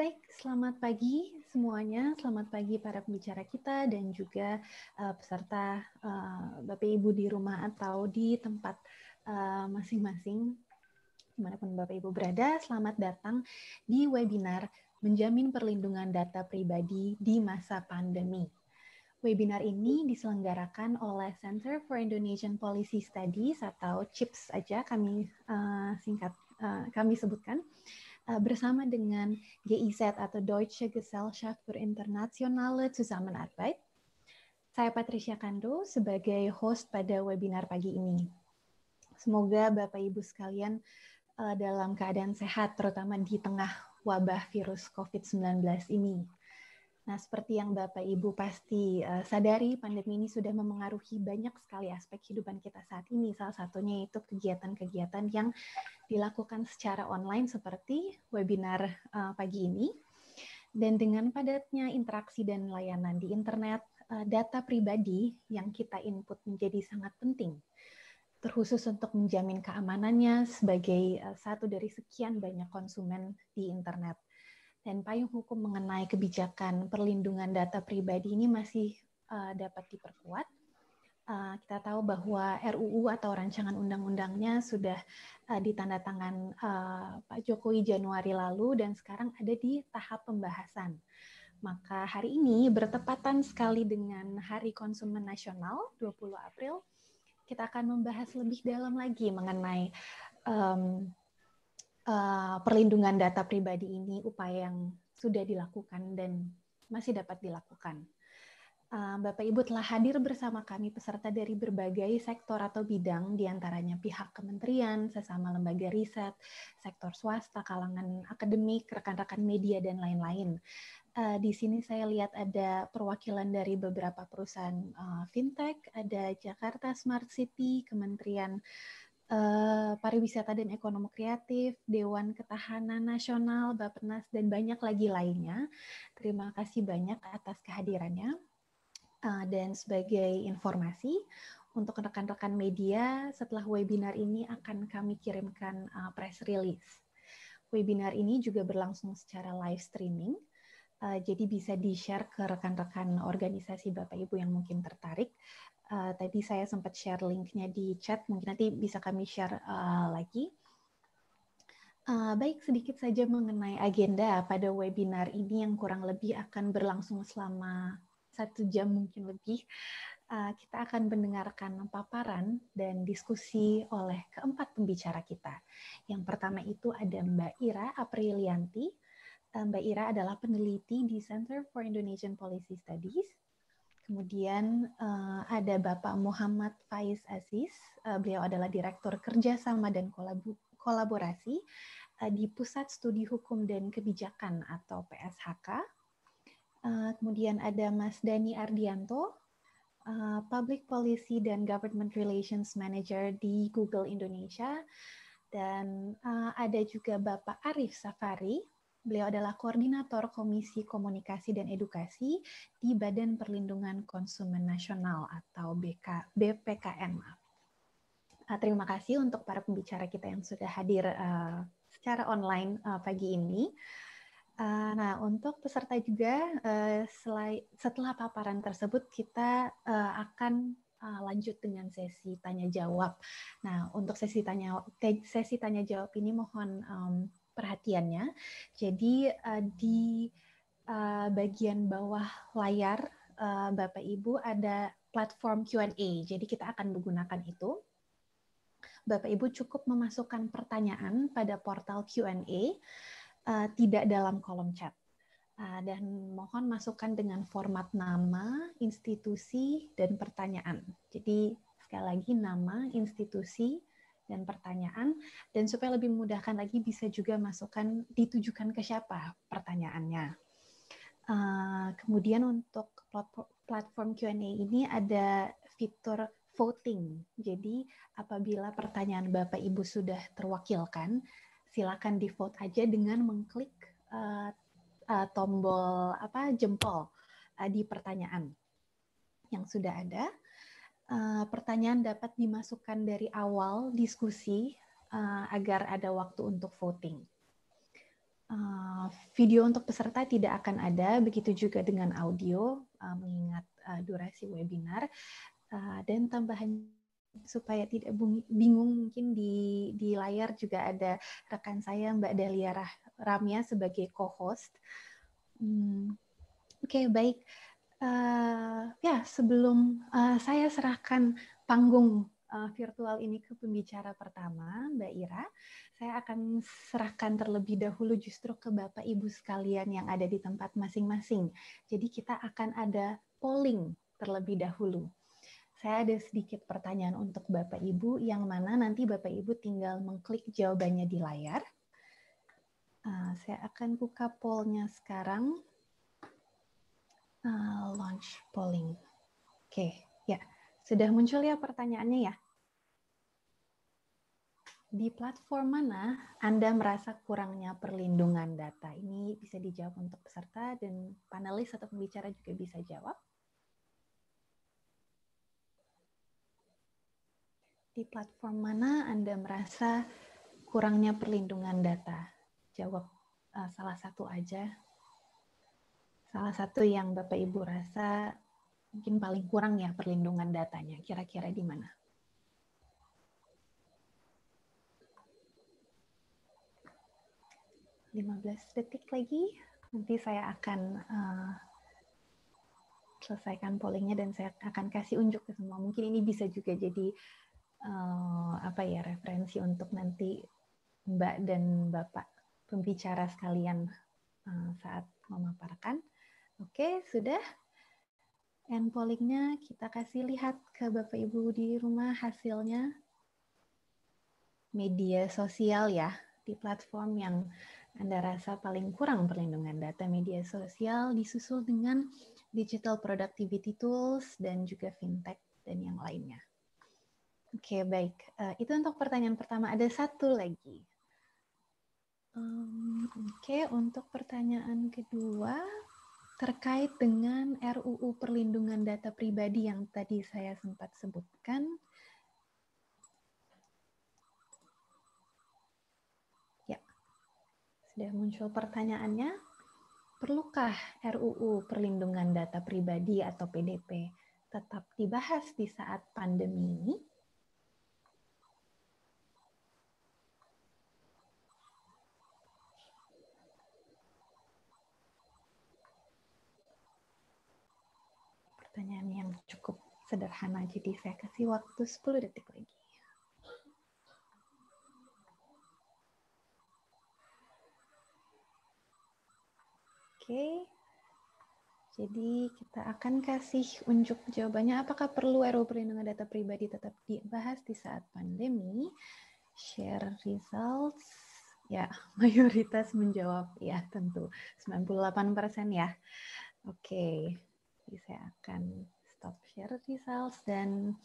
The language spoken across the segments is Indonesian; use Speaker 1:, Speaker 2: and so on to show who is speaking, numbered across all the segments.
Speaker 1: Baik, selamat pagi semuanya. Selamat pagi para pembicara kita dan juga uh, peserta uh, Bapak Ibu di rumah atau di tempat eh, masing-masing. Uh, dimanapun Bapak Ibu berada, selamat datang di webinar Menjamin Perlindungan Data Pribadi di Masa Pandemi. Webinar ini diselenggarakan oleh Center for Indonesian Policy Studies atau CHIPS aja kami uh, singkat uh, kami sebutkan. Uh, Eh, bersama dengan GIZ atau Deutsche Gesellschaft für Internationale Zusammenarbeit. Saya Patricia Kando sebagai host pada webinar pagi ini. Semoga Bapak Ibu sekalian eh, dalam keadaan sehat terutama di tengah wabah virus COVID-19 ini. Nah, seperti yang Bapak Ibu pasti uh, sadari, pandemi ini sudah memengaruhi banyak sekali aspek kehidupan kita saat ini. Salah satunya itu kegiatan-kegiatan yang dilakukan secara online seperti webinar uh, pagi ini. Dan dengan padatnya interaksi dan layanan di internet, uh, data pribadi yang kita input menjadi sangat penting terkhusus untuk menjamin keamanannya sebagai uh, satu dari sekian banyak konsumen di internet dan payung hukum mengenai kebijakan perlindungan data pribadi ini masih uh, dapat diperkuat. Uh, kita tahu bahwa RUU atau rancangan undang-undangnya sudah uh, ditandatangan uh, Pak Jokowi Januari lalu dan sekarang ada di tahap pembahasan. Maka hari ini bertepatan sekali dengan Hari Konsumen Nasional 20 April, kita akan membahas lebih dalam lagi mengenai um, Eh, perlindungan data pribadi ini upaya yang sudah dilakukan dan masih dapat dilakukan. Eh, Bapak Ibu telah hadir bersama kami peserta dari berbagai sektor atau bidang, diantaranya pihak kementerian, sesama lembaga riset, sektor swasta, kalangan akademik, rekan-rekan media, dan lain-lain. Eh, di sini saya lihat ada perwakilan dari beberapa perusahaan fintech, ada Jakarta Smart City, Kementerian Eh, pariwisata dan Ekonomi Kreatif, Dewan Ketahanan Nasional, Bappenas, dan banyak lagi lainnya. Terima kasih banyak atas kehadirannya. Eh, dan sebagai informasi, untuk rekan-rekan media, setelah webinar ini akan kami kirimkan eh, press release. Webinar ini juga berlangsung secara live streaming, jadi bisa di-share ke rekan-rekan organisasi Bapak Ibu yang mungkin tertarik Uh, tadi saya sempat share linknya di chat, mungkin nanti bisa kami share uh, lagi. Uh, baik, sedikit saja mengenai agenda pada webinar ini yang kurang lebih akan berlangsung selama satu jam mungkin lebih. Uh, kita akan mendengarkan paparan dan diskusi oleh keempat pembicara kita. Yang pertama itu ada Mbak Ira Aprilianti. Mbak Ira adalah peneliti di Center for Indonesian Policy Studies Kemudian uh, ada Bapak Muhammad Faiz Aziz, uh, beliau adalah Direktur Kerjasama dan Kolaborasi uh, di Pusat Studi Hukum dan Kebijakan atau PSHK. Uh, kemudian ada Mas Dani Ardianto, uh, Public Policy dan Government Relations Manager di Google Indonesia. Dan uh, ada juga Bapak Arif Safari, Beliau adalah koordinator Komisi Komunikasi dan Edukasi di Badan Perlindungan Konsumen Nasional atau BK, BPKN. Ah, terima kasih untuk para pembicara kita yang sudah hadir uh, secara online uh, pagi ini. Uh, nah, untuk peserta juga, uh, setelah paparan tersebut, kita uh, akan uh, lanjut dengan sesi tanya jawab. Nah, untuk sesi tanya sesi tanya jawab ini mohon um, perhatiannya. Jadi uh, di uh, bagian bawah layar uh, Bapak Ibu ada platform Q&A. Jadi kita akan menggunakan itu. Bapak Ibu cukup memasukkan pertanyaan pada portal Q&A uh, tidak dalam kolom chat. dan mohon masukkan dengan format nama, institusi, dan pertanyaan. Jadi sekali lagi nama, institusi, dan pertanyaan dan supaya lebih memudahkan lagi bisa juga masukkan ditujukan ke siapa pertanyaannya. Uh, kemudian untuk platform Q&A ini ada fitur voting. Jadi apabila pertanyaan Bapak Ibu sudah terwakilkan, silakan di vote aja dengan mengklik uh, uh, tombol apa jempol uh, di pertanyaan yang sudah ada. Eh, pertanyaan dapat dimasukkan dari awal diskusi uh, agar ada waktu untuk voting. Uh, video untuk peserta tidak akan ada, begitu juga dengan audio, uh, mengingat uh, durasi webinar uh, dan tambahan supaya tidak bingung mungkin di di layar juga ada rekan saya Mbak Dahlia Ramya sebagai co-host. Hmm. Oke okay, baik uh, ya sebelum uh, saya serahkan panggung uh, virtual ini ke pembicara pertama, Mbak Ira, saya akan serahkan terlebih dahulu justru ke Bapak Ibu sekalian yang ada di tempat masing-masing. Jadi kita akan ada polling terlebih dahulu. Saya ada sedikit pertanyaan untuk Bapak Ibu yang mana nanti Bapak Ibu tinggal mengklik jawabannya di layar. Uh, saya akan buka pollnya sekarang. Uh, launch polling. Oke, ya. Sudah muncul ya pertanyaannya ya? Di platform mana Anda merasa kurangnya perlindungan data? Ini bisa dijawab untuk peserta dan panelis atau pembicara juga bisa jawab. Di platform mana Anda merasa kurangnya perlindungan data? Jawab uh, salah satu aja salah satu yang Bapak Ibu rasa mungkin paling kurang ya perlindungan datanya, kira-kira di mana? Lima belas detik lagi, nanti saya akan uh, selesaikan pollingnya dan saya akan kasih unjuk ke semua. Mungkin ini bisa juga jadi uh, apa ya referensi untuk nanti Mbak dan Bapak pembicara sekalian uh, saat memaparkan. Oke, sudah. And pollingnya kita kasih lihat ke Bapak Ibu di rumah hasilnya. Media sosial ya, di platform yang Anda rasa paling kurang perlindungan data media sosial disusul dengan digital productivity tools dan juga fintech dan yang lainnya. Oke, baik. Uh, itu untuk pertanyaan pertama. Ada satu lagi. Um, Oke, okay, untuk pertanyaan kedua, terkait dengan RUU Perlindungan Data Pribadi yang tadi saya sempat sebutkan. Ya, sudah muncul pertanyaannya. Perlukah RUU Perlindungan Data Pribadi atau PDP tetap dibahas di saat pandemi ini? sederhana. Jadi saya kasih waktu 10 detik lagi. Oke. Jadi kita akan kasih unjuk jawabannya apakah perlu RU perlindungan data pribadi tetap dibahas di saat pandemi? Share results. Ya, mayoritas menjawab ya tentu 98% ya. Oke. Jadi saya akan stop share results dan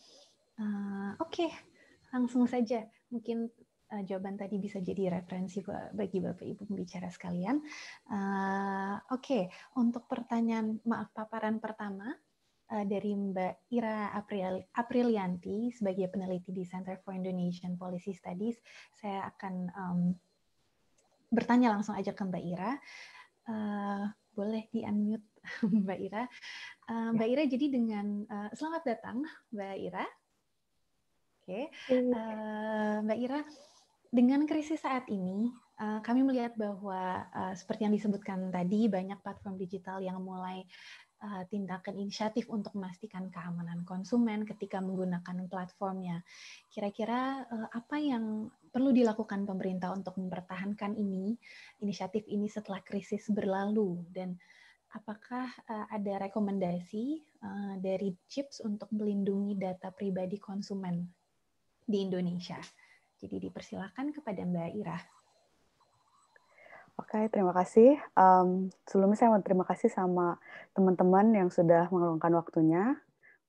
Speaker 1: uh, oke okay, langsung saja mungkin uh, jawaban tadi bisa jadi referensi bagi Bapak Ibu pembicara sekalian. Uh, Oke, okay. untuk pertanyaan maaf paparan pertama uh, dari Mbak Ira April, Aprilianti sebagai peneliti di Center for Indonesian Policy Studies, saya akan um, bertanya langsung aja ke Mbak Ira. Uh, boleh di unmute Mbak Ira. Uh, Mbak ya. Ira, jadi dengan uh, selamat datang Mbak Ira. Oke, okay. Iya. uh, eh, Mbak Ira, dengan krisis saat ini, uh, kami melihat bahwa uh, seperti yang disebutkan tadi, banyak platform digital yang mulai tindakan inisiatif untuk memastikan keamanan konsumen ketika menggunakan platformnya. Kira-kira apa yang perlu dilakukan pemerintah untuk mempertahankan ini inisiatif ini setelah krisis berlalu dan apakah uh, ada rekomendasi uh, dari CHIPS untuk melindungi data pribadi konsumen di Indonesia? Jadi dipersilakan kepada Mbak Ira.
Speaker 2: Oke, okay, terima kasih. Um, sebelumnya saya mau terima kasih sama teman-teman yang sudah mengeluangkan waktunya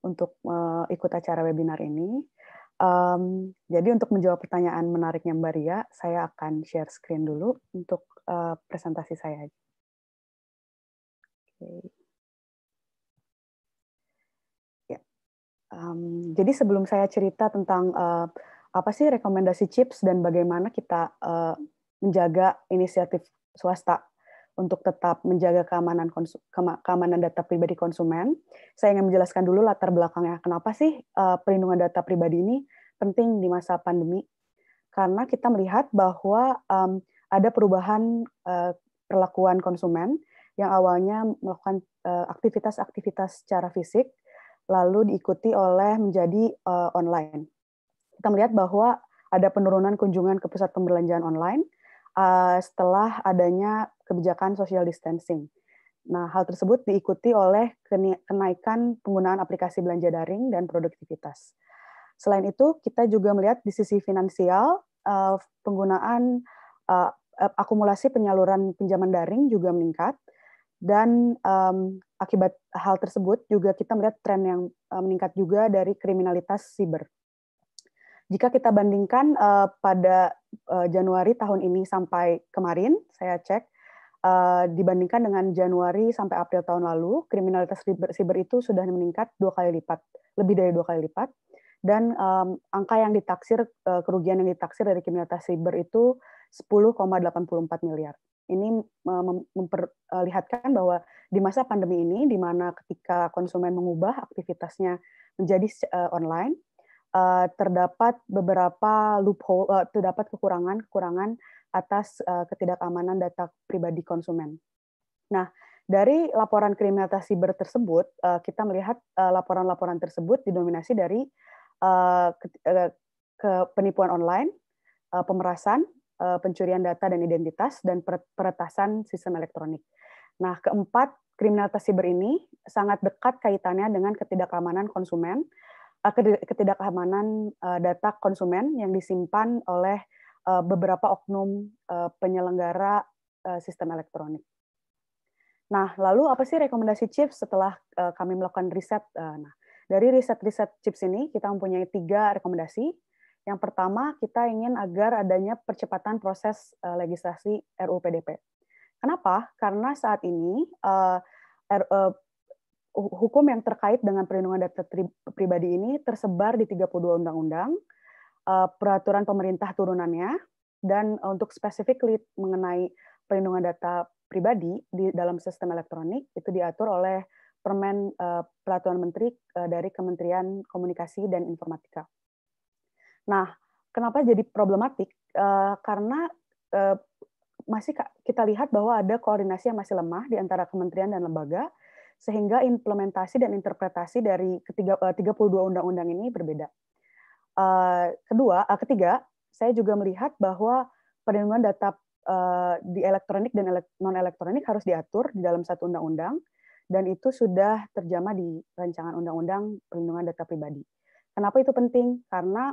Speaker 2: untuk uh, ikut acara webinar ini. Um, jadi untuk menjawab pertanyaan menariknya Mbak Ria, saya akan share screen dulu untuk uh, presentasi saya. Okay. yeah. Ya. Um, jadi sebelum saya cerita tentang uh, apa sih rekomendasi chips dan bagaimana kita uh, menjaga inisiatif swasta untuk tetap menjaga keamanan keamanan data pribadi konsumen, saya ingin menjelaskan dulu latar belakangnya kenapa sih eh, perlindungan data pribadi ini penting di masa pandemi. Karena kita melihat bahwa ada perubahan perlakuan konsumen yang awalnya melakukan eh, aktivitas-aktivitas secara fisik, lalu diikuti oleh menjadi uh, online. Kita melihat bahwa ada penurunan kunjungan ke pusat pembelanjaan online uh, setelah adanya kebijakan social distancing. Nah, hal tersebut diikuti oleh kenaikan penggunaan aplikasi belanja daring dan produktivitas. Selain itu, kita juga melihat di sisi finansial, penggunaan akumulasi penyaluran pinjaman daring juga meningkat, dan um, akibat hal tersebut juga kita melihat tren yang eh, meningkat juga dari kriminalitas siber. Jika kita bandingkan uh, pada uh, Januari tahun ini sampai kemarin, saya cek uh, dibandingkan dengan Januari sampai April tahun lalu, kriminalitas siber, siber itu sudah meningkat dua kali lipat, lebih dari dua kali lipat, dan um, angka yang ditaksir uh, kerugian yang ditaksir dari kriminalitas siber itu 10,84 miliar ini memperlihatkan eh, bahwa di masa pandemi ini, di mana ketika konsumen mengubah aktivitasnya menjadi eh, online, eh, terdapat beberapa loophole, terdapat kekurangan-kekurangan atas ketidakamanan data pribadi konsumen. Nah, dari laporan kriminalitas siber tersebut, kita melihat laporan-laporan tersebut didominasi dari ke penipuan online, pemerasan, Eh, pencurian data dan identitas, dan peretasan sistem elektronik. Nah, keempat, kriminalitas siber ini sangat dekat kaitannya dengan ketidakamanan konsumen, eh, ketidakamanan eh, data konsumen yang disimpan oleh beberapa oknum penyelenggara sistem elektronik. Nah, lalu apa sih rekomendasi CHIPS setelah kami melakukan riset? Nah, dari riset-riset CHIPS ini, kita mempunyai tiga rekomendasi. Yang pertama, kita ingin agar adanya percepatan proses eh, legislasi RUU Kenapa? Karena saat ini eh, eh, hukum yang terkait dengan perlindungan data pribadi ini tersebar di 32 undang-undang, peraturan pemerintah turunannya, dan untuk spesifik mengenai perlindungan data pribadi di dalam sistem elektronik itu diatur oleh Permen uh, Peraturan Menteri dari Kementerian Komunikasi dan Informatika. Nah, kenapa jadi problematik? Eh, karena eh, masih kita lihat bahwa ada koordinasi yang masih lemah di antara kementerian dan lembaga, sehingga implementasi dan interpretasi dari ketiga, 32 eh, undang-undang ini berbeda. Kedua, ketiga, saya juga melihat bahwa perlindungan data di elektronik dan non elektronik harus diatur di dalam satu undang-undang dan itu sudah terjama di rancangan undang-undang perlindungan data pribadi. Kenapa itu penting? Karena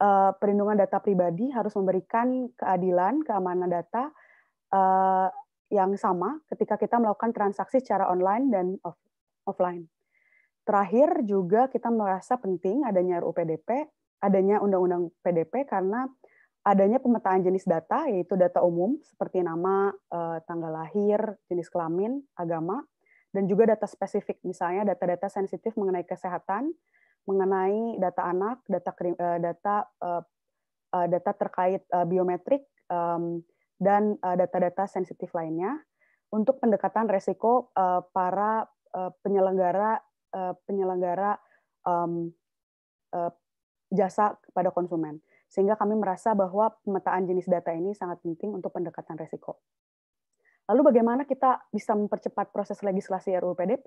Speaker 2: uh, perlindungan data pribadi harus memberikan keadilan, keamanan data uh, yang sama ketika kita melakukan transaksi secara online dan off offline. Terakhir juga kita merasa penting adanya RUU adanya Undang-Undang PDP karena adanya pemetaan jenis data yaitu data umum seperti nama, eh, tanggal lahir, jenis kelamin, agama, dan juga data spesifik misalnya data-data sensitif mengenai kesehatan, mengenai data anak, data eh, data eh, eh, data terkait biometrik dan data-data sensitif lainnya untuk pendekatan resiko para penyelenggara penyelenggara jasa kepada konsumen sehingga kami merasa bahwa pemetaan jenis data ini sangat penting untuk pendekatan resiko. Lalu bagaimana kita bisa mempercepat proses legislasi RUU PDP?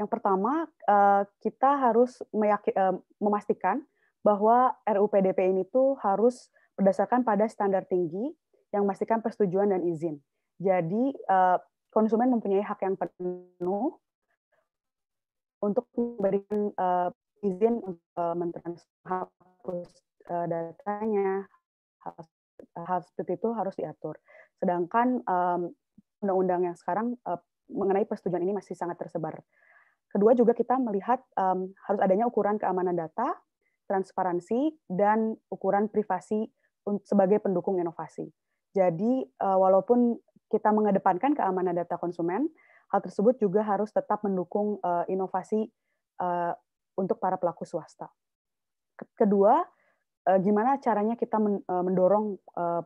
Speaker 2: Yang pertama, eh, kita harus eh, memastikan bahwa RUPDP ini tuh harus berdasarkan pada standar tinggi yang memastikan persetujuan dan izin. Jadi eh, konsumen mempunyai hak yang penuh untuk memberikan izin untuk mentransfer datanya, hal seperti itu harus diatur. Sedangkan undang-undang yang sekarang mengenai persetujuan ini masih sangat tersebar Kedua juga kita melihat um, harus adanya ukuran keamanan data, transparansi, dan ukuran privasi sebagai pendukung inovasi. Jadi uh, walaupun kita mengedepankan keamanan data konsumen, hal tersebut juga harus tetap mendukung uh, inovasi uh, untuk para pelaku swasta. Kedua, uh, gimana caranya kita men, uh, mendorong uh,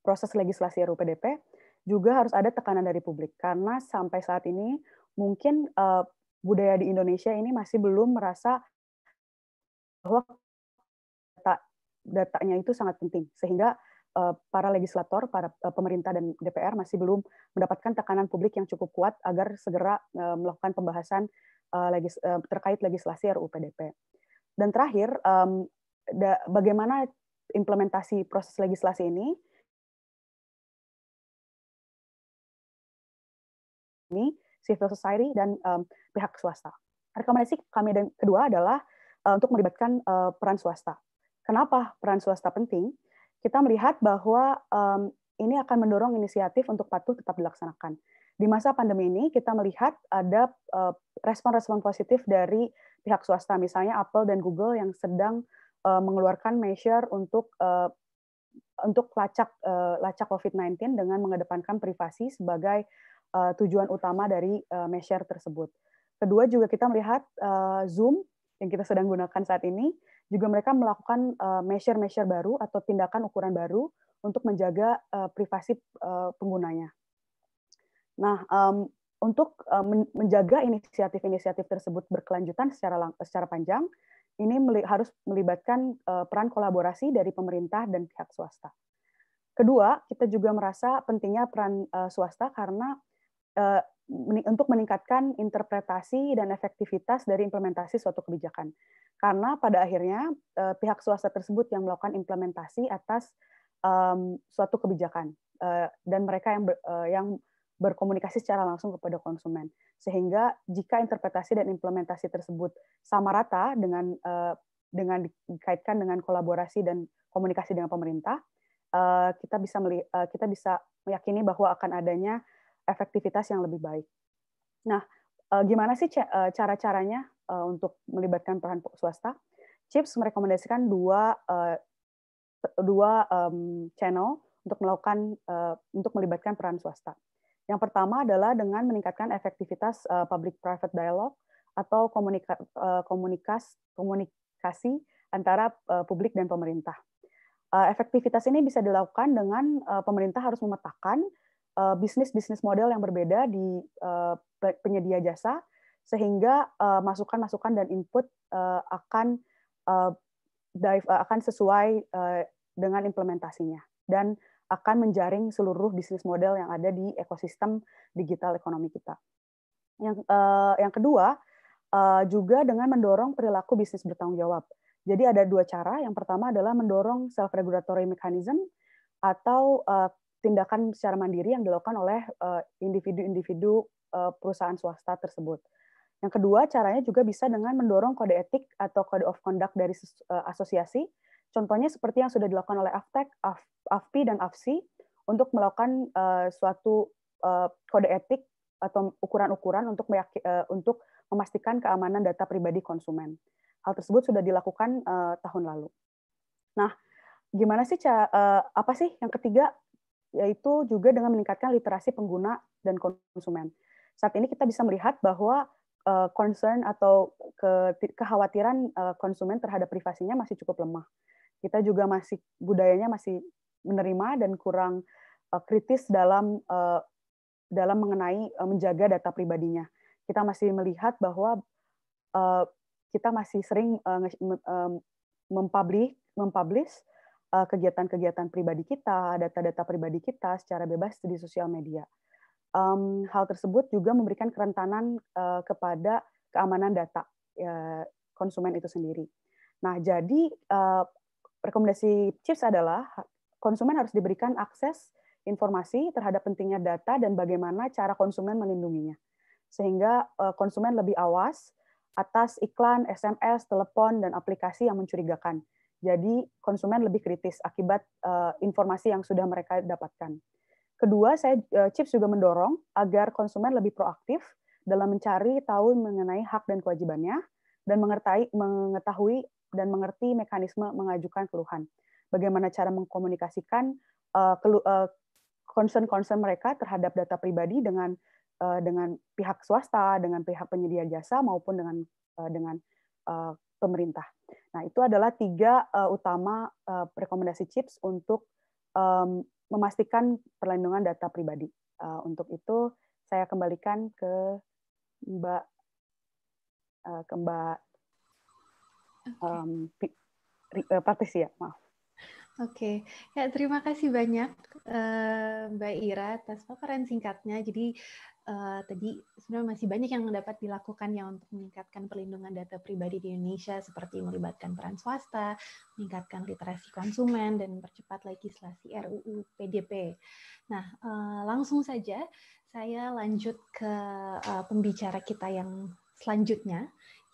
Speaker 2: proses legislasi RUPDP? Juga harus ada tekanan dari publik karena sampai saat ini mungkin uh, budaya di Indonesia ini masih belum merasa bahwa data, datanya itu sangat penting sehingga eh, para legislator, para eh, pemerintah dan DPR masih belum mendapatkan tekanan publik yang cukup kuat agar segera eh, melakukan pembahasan terkait legislasi RUU PDP. Dan terakhir, bagaimana implementasi proses legislasi ini? Ini civil society dan um, pihak swasta. Rekomendasi kami dan kedua adalah uh, untuk melibatkan uh, peran swasta. Kenapa peran swasta penting? Kita melihat bahwa um, ini akan mendorong inisiatif untuk patuh tetap dilaksanakan. Di masa pandemi ini kita melihat ada eh, respon-respon uh, positif dari pihak swasta, misalnya Apple dan Google yang sedang uh, mengeluarkan measure untuk uh, untuk lacak lacak COVID-19 dengan mengedepankan privasi sebagai uh, tujuan utama dari uh, eh, measure tersebut. Kedua juga kita melihat uh, Zoom yang kita sedang gunakan saat ini juga mereka melakukan measure-measure baru atau tindakan ukuran baru untuk menjaga privasi penggunanya. Nah, um, untuk menjaga inisiatif-inisiatif tersebut berkelanjutan secara secara panjang, ini meli harus melibatkan peran kolaborasi dari pemerintah dan pihak swasta. Kedua, kita juga merasa pentingnya peran uh, swasta karena Eh, untuk meningkatkan interpretasi dan efektivitas dari implementasi suatu kebijakan. Karena pada akhirnya eh, pihak swasta tersebut yang melakukan implementasi atas suatu kebijakan eh, dan mereka yang yang berkomunikasi secara langsung kepada konsumen. Sehingga jika interpretasi dan implementasi tersebut sama rata dengan dengan dikaitkan dengan kolaborasi dan komunikasi dengan pemerintah, kita bisa kita bisa meyakini bahwa akan adanya efektivitas yang lebih baik. Nah, eh, gimana sih eh, cara-caranya eh, untuk melibatkan peran swasta? Chips merekomendasikan dua dua channel untuk melakukan untuk melibatkan peran swasta. Yang pertama adalah dengan meningkatkan efektivitas public-private dialogue atau komunikas, komunikasi antara publik dan pemerintah. Efektivitas ini bisa dilakukan dengan pemerintah harus memetakan Eh, bisnis-bisnis model yang berbeda di uh, penyedia jasa, sehingga eh, masukan-masukan dan input uh, akan uh, dive, uh, akan sesuai uh, dengan implementasinya dan akan menjaring seluruh bisnis model yang ada di ekosistem digital ekonomi kita. Yang uh, yang kedua uh, juga dengan mendorong perilaku bisnis bertanggung jawab. Jadi ada dua cara. Yang pertama adalah mendorong self regulatory mechanism atau uh, tindakan secara mandiri yang dilakukan oleh eh, individu-individu eh, perusahaan swasta tersebut. Yang kedua, caranya juga bisa dengan mendorong kode etik atau kode of conduct dari eh, asosiasi. Contohnya seperti yang sudah dilakukan oleh AFTEK, AFPI, dan AFSI untuk melakukan suatu kode etik atau ukuran-ukuran untuk untuk memastikan keamanan data pribadi konsumen. Hal tersebut sudah dilakukan tahun lalu. Nah, gimana sih apa sih yang ketiga yaitu juga dengan meningkatkan literasi pengguna dan konsumen. Saat ini kita bisa melihat bahwa eh, concern atau kekhawatiran eh, konsumen terhadap privasinya masih cukup lemah. Kita juga masih budayanya masih menerima dan kurang eh, kritis dalam dalam mengenai menjaga data pribadinya. Kita masih melihat bahwa kita masih sering uh, mempublish mempublish Eh, kegiatan-kegiatan pribadi kita, data-data pribadi kita secara bebas di sosial media. Um, hal tersebut juga memberikan kerentanan uh, kepada keamanan data uh, konsumen itu sendiri. Nah, jadi uh, rekomendasi CHIPS adalah konsumen harus diberikan akses informasi terhadap pentingnya data dan bagaimana cara konsumen melindunginya. Sehingga uh, konsumen lebih awas atas iklan, SMS, telepon, dan aplikasi yang mencurigakan jadi konsumen lebih kritis akibat eh, informasi yang sudah mereka dapatkan. Kedua, saya uh, Chips juga mendorong agar konsumen lebih proaktif dalam mencari tahu mengenai hak dan kewajibannya dan mengertai, mengetahui dan mengerti mekanisme mengajukan keluhan. Bagaimana cara mengkomunikasikan concern-concern uh, eh, concern-concern mereka terhadap data pribadi dengan uh, dengan pihak swasta, dengan pihak penyedia jasa maupun dengan uh, dengan uh, pemerintah. Nah, itu adalah tiga uh, utama uh, rekomendasi CHIPS untuk um, memastikan perlindungan data pribadi. Uh, untuk itu, saya kembalikan ke Mbak uh, ke Mbak okay. uh, Patricia, maaf.
Speaker 1: Oke, okay. ya terima kasih banyak uh, Mbak Ira atas paparan singkatnya. Jadi uh, tadi sebenarnya masih banyak yang dapat dilakukan ya untuk meningkatkan perlindungan data pribadi di Indonesia seperti melibatkan peran swasta, meningkatkan literasi konsumen dan percepat legislasi RUU PDP. Nah, uh, langsung saja saya lanjut ke uh, pembicara kita yang selanjutnya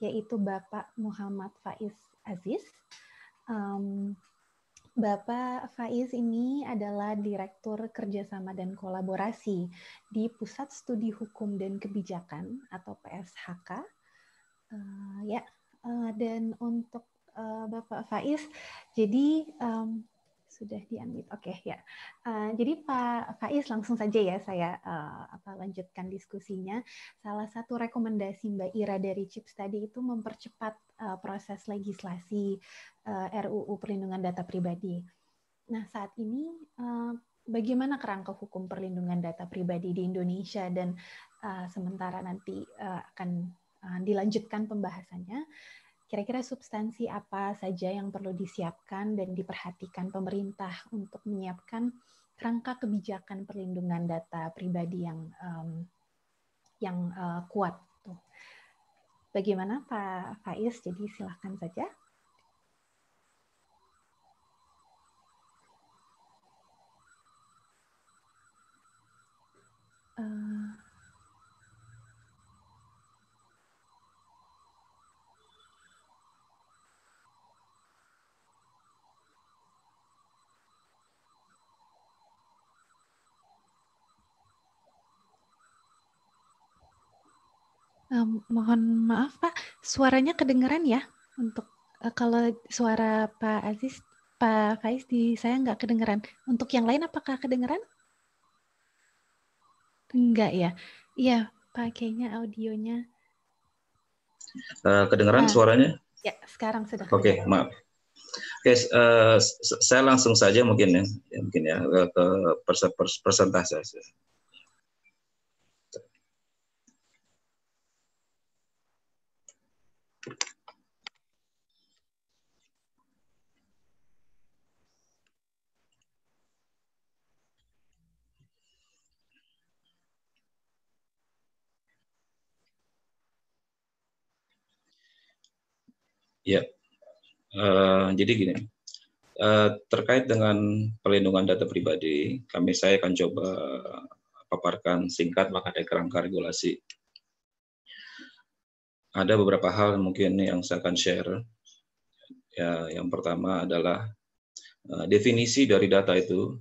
Speaker 1: yaitu Bapak Muhammad Faiz Aziz. Um, Bapak Faiz ini adalah Direktur Kerjasama dan Kolaborasi di Pusat Studi Hukum dan Kebijakan atau PSHK. Uh, eh, ya, uh, dan untuk uh, Bapak Faiz, jadi um, sudah diambil. Oke, okay, ya. Uh, jadi Pak Faiz langsung saja ya saya uh, apa lanjutkan diskusinya. Salah satu rekomendasi Mbak Ira dari Chips tadi itu mempercepat uh, proses legislasi uh, eh, RUU Perlindungan Data Pribadi. Nah, saat ini uh, bagaimana kerangka hukum perlindungan data pribadi di Indonesia dan uh, sementara nanti uh, akan uh, dilanjutkan pembahasannya, kira-kira substansi apa saja yang perlu disiapkan dan diperhatikan pemerintah untuk menyiapkan kerangka kebijakan perlindungan data pribadi yang um, yang uh, kuat Bagaimana Pak Faiz? Jadi silahkan saja. Um, mohon maaf Pak, suaranya kedengeran ya untuk uh, kalau suara Pak Aziz, Pak Faiz di saya nggak kedengeran. Untuk yang lain apakah kedengeran? Enggak ya. Iya, pakainya audionya.
Speaker 3: Uh, kedengeran nah, suaranya?
Speaker 1: Ya, sekarang sudah. Oke, okay,
Speaker 3: maaf. Oke, okay, uh, eh, saya langsung saja mungkin ya, ya mungkin ya ke persentase. Ya, uh, jadi gini, uh, terkait dengan pelindungan data pribadi, kami saya akan coba paparkan singkat mengenai kerangka regulasi. Ada beberapa hal mungkin yang saya akan share. Ya, yang pertama adalah uh, definisi dari data itu,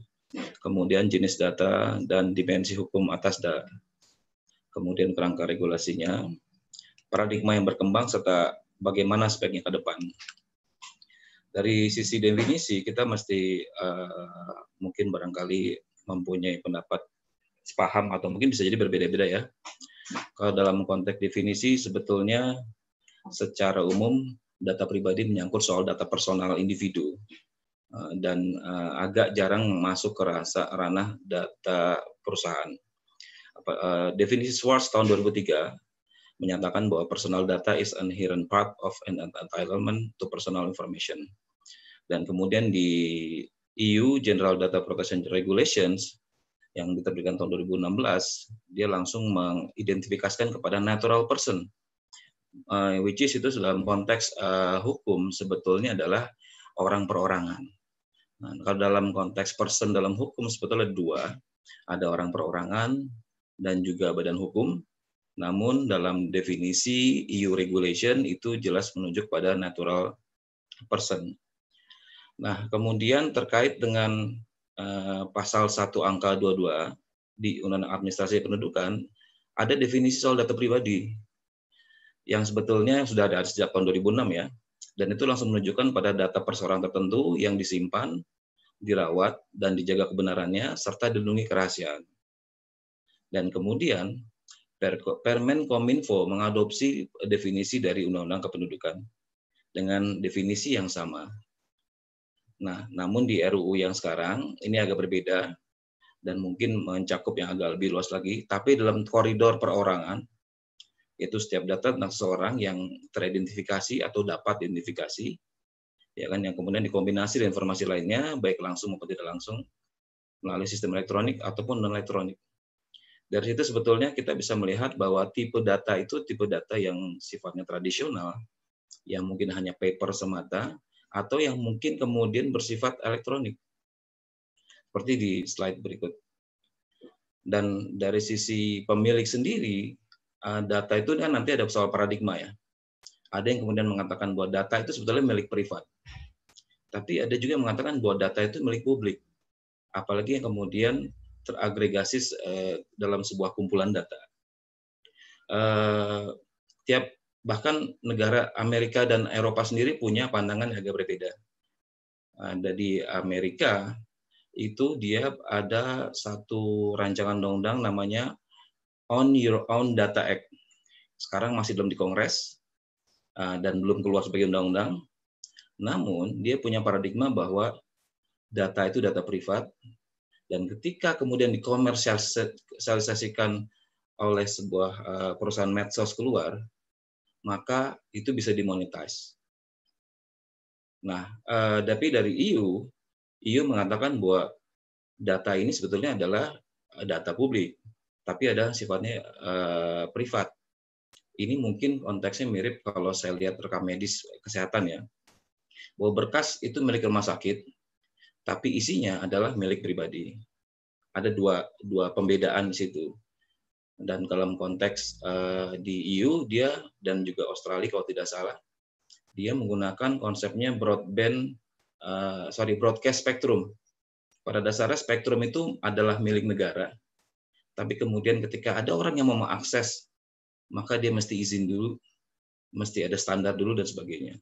Speaker 3: kemudian jenis data dan dimensi hukum atas data, kemudian kerangka regulasinya, paradigma yang berkembang serta bagaimana speknya ke depan. Dari sisi definisi kita mesti uh, mungkin barangkali mempunyai pendapat sepaham atau mungkin bisa jadi berbeda-beda ya. Kalau dalam konteks definisi sebetulnya secara umum data pribadi menyangkut soal data personal individu eh, dan eh, agak jarang masuk ke rasa ranah data perusahaan. Apa, uh, definisi Swartz tahun 2003 menyatakan bahwa personal data is an inherent part of an entitlement to personal information. Dan kemudian di EU General Data Protection Regulations yang diterbitkan tahun 2016, dia langsung mengidentifikasikan kepada natural person, uh, which is itu dalam konteks uh, hukum sebetulnya adalah orang perorangan. Nah, kalau dalam konteks person dalam hukum sebetulnya dua, ada orang perorangan dan juga badan hukum namun dalam definisi EU regulation itu jelas menunjuk pada natural person. Nah, kemudian terkait dengan uh, pasal 1 angka 22 di Undang-Undang Administrasi Kependudukan, ada definisi soal data pribadi yang sebetulnya sudah ada sejak tahun 2006 ya. Dan itu langsung menunjukkan pada data perseorangan tertentu yang disimpan, dirawat, dan dijaga kebenarannya, serta dilindungi kerahasiaan. Dan kemudian Permen Kominfo mengadopsi definisi dari Undang-Undang Kependudukan dengan definisi yang sama. Nah, namun di RUU yang sekarang ini agak berbeda dan mungkin mencakup yang agak lebih luas lagi, tapi dalam koridor perorangan itu setiap data tentang seseorang yang teridentifikasi atau dapat identifikasi, ya kan yang kemudian dikombinasi dengan informasi lainnya baik langsung maupun tidak langsung melalui sistem elektronik ataupun non elektronik dari situ sebetulnya kita bisa melihat bahwa tipe data itu tipe data yang sifatnya tradisional, yang mungkin hanya paper semata, atau yang mungkin kemudian bersifat elektronik. Seperti di slide berikut. Dan dari sisi pemilik sendiri, eh, data itu kan nanti ada soal paradigma ya. Ada yang kemudian mengatakan bahwa data itu sebetulnya milik privat. Tapi ada juga yang mengatakan bahwa data itu milik publik. Apalagi yang kemudian teragregasi uh, eh, dalam sebuah kumpulan data. Uh, tiap bahkan negara Amerika dan Eropa sendiri punya pandangan yang agak berbeda. Ada di Amerika itu dia ada satu rancangan undang-undang namanya On Your Own Data Act. Sekarang masih belum di Kongres eh, dan belum keluar sebagai undang-undang. Namun dia punya paradigma bahwa data itu data privat dan ketika kemudian dikomersialisasikan oleh sebuah eh, perusahaan medsos keluar, maka itu bisa dimonetize. Nah, eh, tapi dari EU, EU mengatakan bahwa data ini sebetulnya adalah eh, data publik, tapi ada sifatnya privat. Ini mungkin konteksnya mirip kalau saya lihat rekam medis kesehatan ya, bahwa berkas itu milik rumah sakit, tapi isinya adalah milik pribadi. Ada dua dua pembedaan di situ. Dan dalam konteks uh, di EU dia dan juga Australia kalau tidak salah, dia menggunakan konsepnya broadband uh, sorry broadcast spectrum. Pada dasarnya spektrum itu adalah milik negara. Tapi kemudian ketika ada orang yang mau mengakses, maka dia mesti izin dulu, mesti ada standar dulu dan sebagainya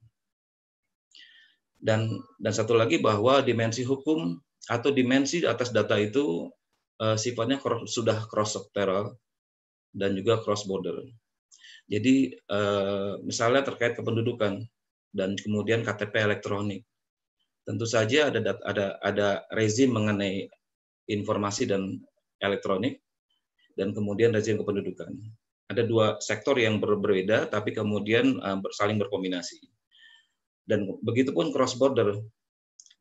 Speaker 3: dan dan satu lagi bahwa dimensi hukum atau dimensi atas data itu uh, sifatnya cross, sudah cross sectoral dan juga cross border. Jadi uh, misalnya terkait kependudukan dan kemudian KTP elektronik. Tentu saja ada data, ada ada rezim mengenai informasi dan elektronik dan kemudian rezim kependudukan. Ada dua sektor yang berbeda tapi kemudian uh, saling berkombinasi. Dan begitu pun cross border.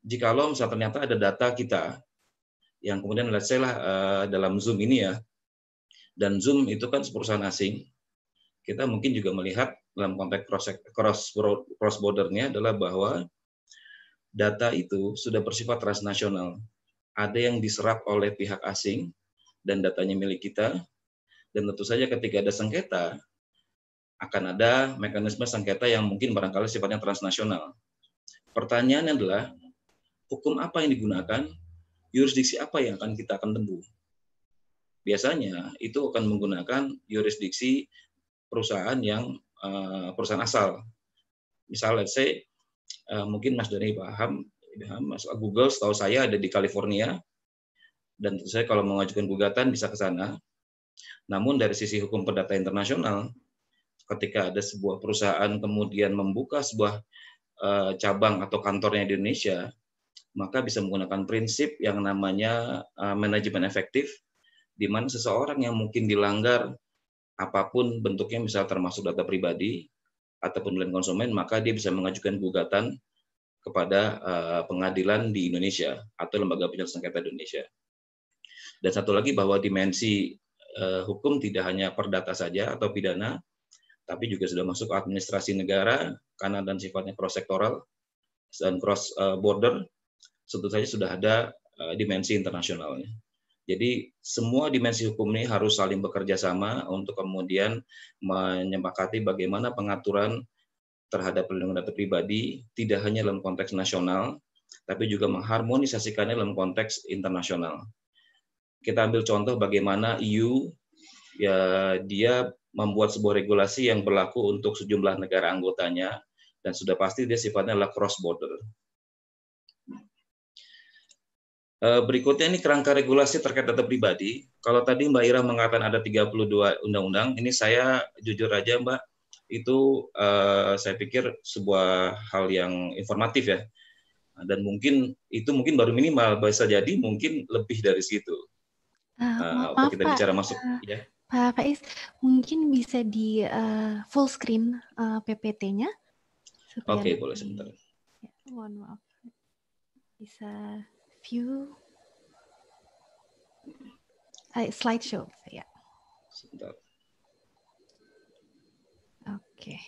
Speaker 3: Jikalau misalnya ternyata ada data kita yang kemudian let's say lah uh, dalam Zoom ini ya, dan Zoom itu kan perusahaan asing, kita mungkin juga melihat dalam konteks cross cross cross bordernya adalah bahwa data itu sudah bersifat transnasional. Ada yang diserap oleh pihak asing dan datanya milik kita. Dan tentu saja ketika ada sengketa, akan ada mekanisme sengketa yang mungkin barangkali sifatnya transnasional. Pertanyaannya adalah hukum apa yang digunakan, yurisdiksi apa yang akan kita akan tempuh. Biasanya itu akan menggunakan yurisdiksi perusahaan yang eh, perusahaan asal. Misalnya let's say, eh, mungkin Mas Doni paham, Mas Google setahu saya ada di California, dan saya kalau mengajukan gugatan bisa ke sana. Namun dari sisi hukum perdata internasional, ketika ada sebuah perusahaan kemudian membuka sebuah uh, cabang atau kantornya di Indonesia, maka bisa menggunakan prinsip yang namanya uh, manajemen efektif, di mana seseorang yang mungkin dilanggar apapun bentuknya, misal termasuk data pribadi ataupun pilihan konsumen, maka dia bisa mengajukan gugatan kepada uh, pengadilan di Indonesia atau lembaga penyelesaian sengketa Indonesia. Dan satu lagi bahwa dimensi uh, hukum tidak hanya perdata saja atau pidana, tapi juga sudah masuk administrasi negara karena dan sifatnya cross sektoral dan cross border tentu saja sudah ada eh, dimensi internasionalnya. Jadi semua dimensi hukum ini harus saling bekerja sama untuk kemudian menyepakati bagaimana pengaturan terhadap perlindungan data pribadi tidak hanya dalam konteks nasional tapi juga mengharmonisasikannya dalam konteks internasional. Kita ambil contoh bagaimana EU ya dia membuat sebuah regulasi yang berlaku untuk sejumlah negara anggotanya dan sudah pasti dia sifatnya adalah cross border. E, berikutnya ini kerangka regulasi terkait data pribadi. Kalau tadi Mbak Ira mengatakan ada 32 undang-undang, ini saya jujur aja Mbak, itu uh, saya pikir sebuah hal yang informatif ya. Dan mungkin itu mungkin baru minimal, bisa jadi mungkin lebih dari situ.
Speaker 1: Uh, maaf, kita bicara masuk uh, ya. Pak Faiz, mungkin bisa di uh, full screen uh, eh, PPT-nya. Oke, okay, boleh sebentar. Ya, mohon maaf. Bisa view uh, slideshow ya. Sebentar. Oke. Okay.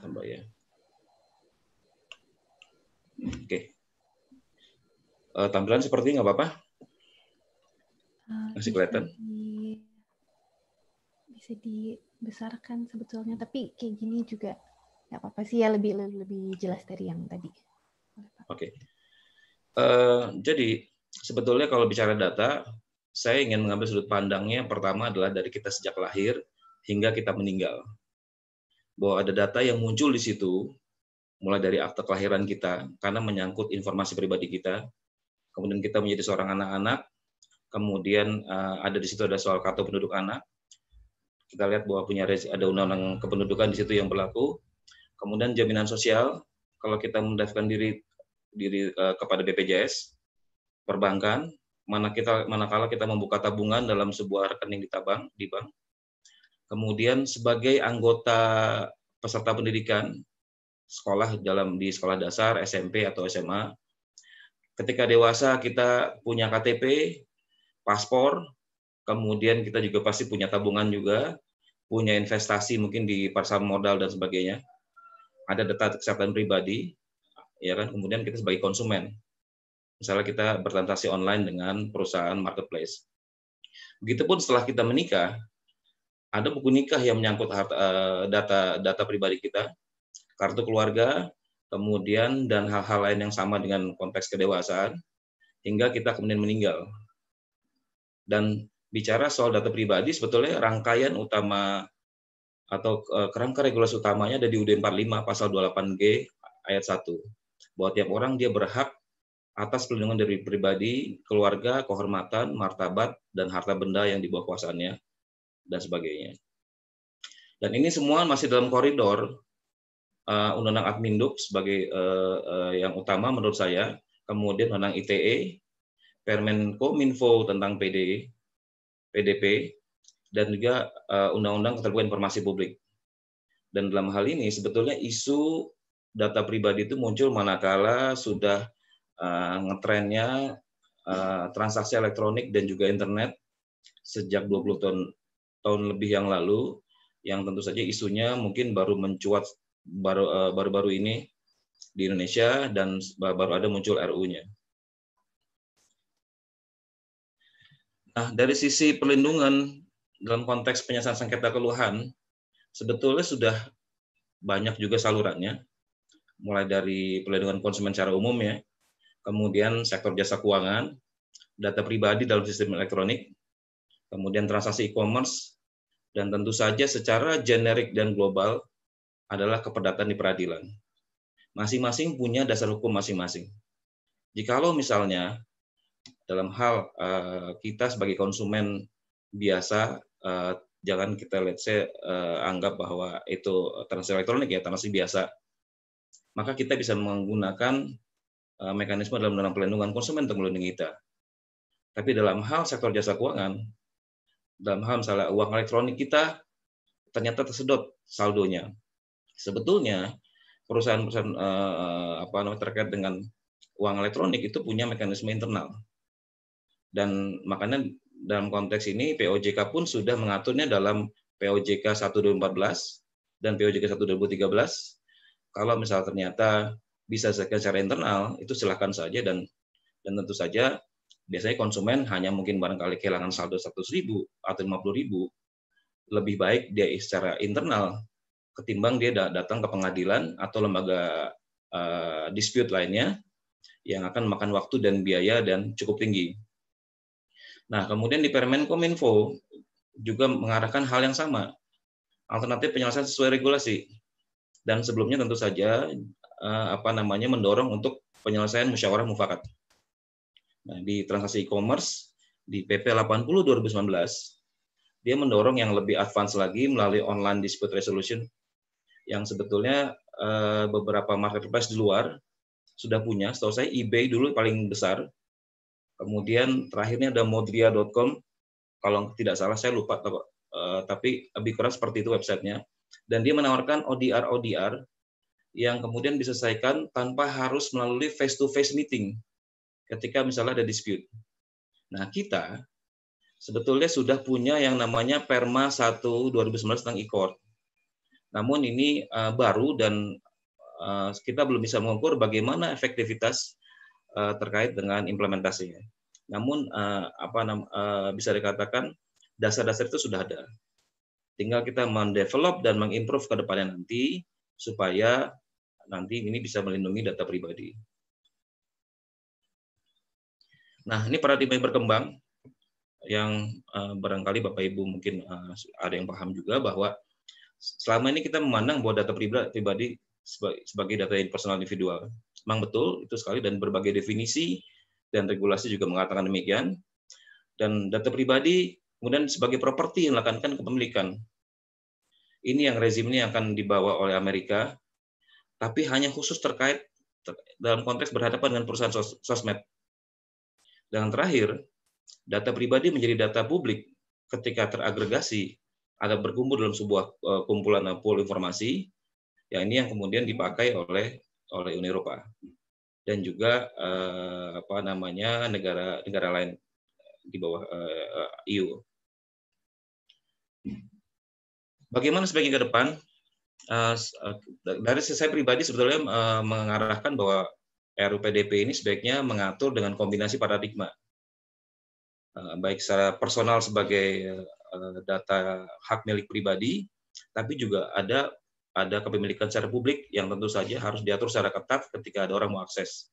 Speaker 3: tambah ya. Oke. Okay. Uh, eh, tampilan seperti ini nggak apa-apa?
Speaker 1: Ah, Masih kelihatan? Bisa, dibesarkan sebetulnya, tapi kayak gini juga nggak apa-apa sih ya lebih lebih jelas dari yang tadi.
Speaker 3: Oke. Okay. Uh, eh, jadi sebetulnya kalau bicara data, saya ingin mengambil sudut pandangnya pertama adalah dari kita sejak lahir hingga kita meninggal bahwa ada data yang muncul di situ, mulai dari akte kelahiran kita, karena menyangkut informasi pribadi kita, kemudian kita menjadi seorang anak-anak, kemudian eh, ada di situ ada soal kartu penduduk anak, kita lihat bahwa punya ada undang-undang kependudukan di situ yang berlaku, kemudian jaminan sosial, kalau kita mendaftarkan diri diri eh, kepada BPJS, perbankan, mana kita manakala kita membuka tabungan dalam sebuah rekening di tabang di bank, kemudian sebagai anggota peserta pendidikan sekolah dalam di sekolah dasar, SMP atau SMA. Ketika dewasa kita punya KTP, paspor, kemudian kita juga pasti punya tabungan juga, punya investasi mungkin di pasar modal dan sebagainya. Ada data kesehatan pribadi, ya kan? Kemudian kita sebagai konsumen, misalnya kita bertransaksi online dengan perusahaan marketplace. Begitupun setelah kita menikah, ada buku nikah yang menyangkut eh, data data pribadi kita, kartu keluarga, kemudian dan hal-hal lain yang sama dengan konteks kedewasaan hingga kita kemudian meninggal. Dan bicara soal data pribadi sebetulnya rangkaian utama atau eh, kerangka regulasi utamanya ada di UUD 45 pasal 28G ayat 1 bahwa tiap orang dia berhak atas perlindungan dari pribadi, keluarga, kehormatan, martabat, dan harta benda yang di bawah kuasaannya, dan sebagainya. Dan ini semua masih dalam koridor eh, Undang-Undang Adminduk sebagai uh, uh, yang utama menurut saya, kemudian Undang ITE, Minfo tentang PD, PDP, dan juga Undang-Undang Keterbukaan Informasi Publik. Dan dalam hal ini sebetulnya isu data pribadi itu muncul manakala sudah ngetrennya transaksi elektronik dan juga internet sejak 20 tahun tahun lebih yang lalu yang tentu saja isunya mungkin baru mencuat baru eh, baru ini di Indonesia dan baru ada muncul RU-nya. Nah, dari sisi perlindungan dalam konteks penyelesaian sengketa keluhan, sebetulnya sudah banyak juga salurannya, mulai dari perlindungan konsumen secara umum ya, kemudian sektor jasa keuangan, data pribadi dalam sistem elektronik, kemudian transaksi e-commerce, dan tentu saja secara generik dan global adalah keperdataan di peradilan. Masing-masing punya dasar hukum masing-masing. Jikalau misalnya dalam hal eh, kita sebagai konsumen biasa, eh, jangan kita let's say eh, anggap bahwa itu transaksi elektronik ya transaksi biasa, maka kita bisa menggunakan mekanisme dalam dalam pelindungan konsumen untuk melindungi kita. Tapi dalam hal sektor jasa keuangan, dalam hal misalnya uang elektronik kita ternyata tersedot saldonya. Sebetulnya perusahaan-perusahaan eh, apa namanya terkait dengan uang elektronik itu punya mekanisme internal. Dan makanya dalam konteks ini POJK pun sudah mengaturnya dalam POJK 1214 dan POJK 1213 Kalau misalnya ternyata bisa secara internal itu silahkan saja dan dan tentu saja biasanya konsumen hanya mungkin barangkali kehilangan saldo 100 ribu atau 50 ribu, lebih baik dia secara internal ketimbang dia datang ke pengadilan atau lembaga uh, dispute lainnya yang akan makan waktu dan biaya dan cukup tinggi. Nah, kemudian di Permen Kominfo juga mengarahkan hal yang sama. Alternatif penyelesaian sesuai regulasi. Dan sebelumnya tentu saja uh, apa namanya mendorong untuk penyelesaian musyawarah mufakat. Nah, di transaksi e-commerce di PP 80 2019 dia mendorong yang lebih advance lagi melalui online dispute resolution yang sebetulnya eh, beberapa marketplace di luar sudah punya. Setahu saya eBay dulu paling besar. Kemudian terakhirnya ada modria.com kalau tidak salah saya lupa eh, tapi lebih kurang seperti itu websitenya dan dia menawarkan ODR ODR yang kemudian diselesaikan tanpa harus melalui face to face meeting ketika misalnya ada dispute. Nah, kita sebetulnya sudah punya yang namanya Perma 1 2019 tentang e-court. Namun ini uh, baru dan uh, kita belum bisa mengukur bagaimana efektivitas uh, terkait dengan implementasinya. Namun uh, apa uh, bisa dikatakan dasar-dasar itu sudah ada. Tinggal kita mendevelop dan mengimprove ke depannya nanti supaya nanti ini bisa melindungi data pribadi. Nah, ini paradigma yang berkembang yang uh, barangkali Bapak Ibu mungkin uh, ada yang paham juga bahwa selama ini kita memandang bahwa data pribadi sebagai data yang personal individual. Memang betul itu sekali dan berbagai definisi dan regulasi juga mengatakan demikian. Dan data pribadi kemudian sebagai properti yang melakukan kepemilikan. Ini yang rezim ini akan dibawa oleh Amerika, tapi hanya khusus terkait dalam konteks berhadapan dengan perusahaan sos sosmed. Dan terakhir, data pribadi menjadi data publik ketika teragregasi ada berkumpul dalam sebuah eh, kumpulan pool informasi yang ini yang kemudian dipakai oleh oleh Uni Eropa dan juga eh, apa namanya negara negara lain di bawah eh, EU. Bagaimana sebaiknya ke depan? Eh, eh dari saya pribadi sebetulnya eh, mengarahkan bahwa RUPDP ini sebaiknya mengatur dengan kombinasi paradigma, eh, baik secara personal sebagai eh, data hak milik pribadi, tapi juga ada ada kepemilikan secara publik yang tentu saja harus diatur secara ketat ketika ada orang mau akses.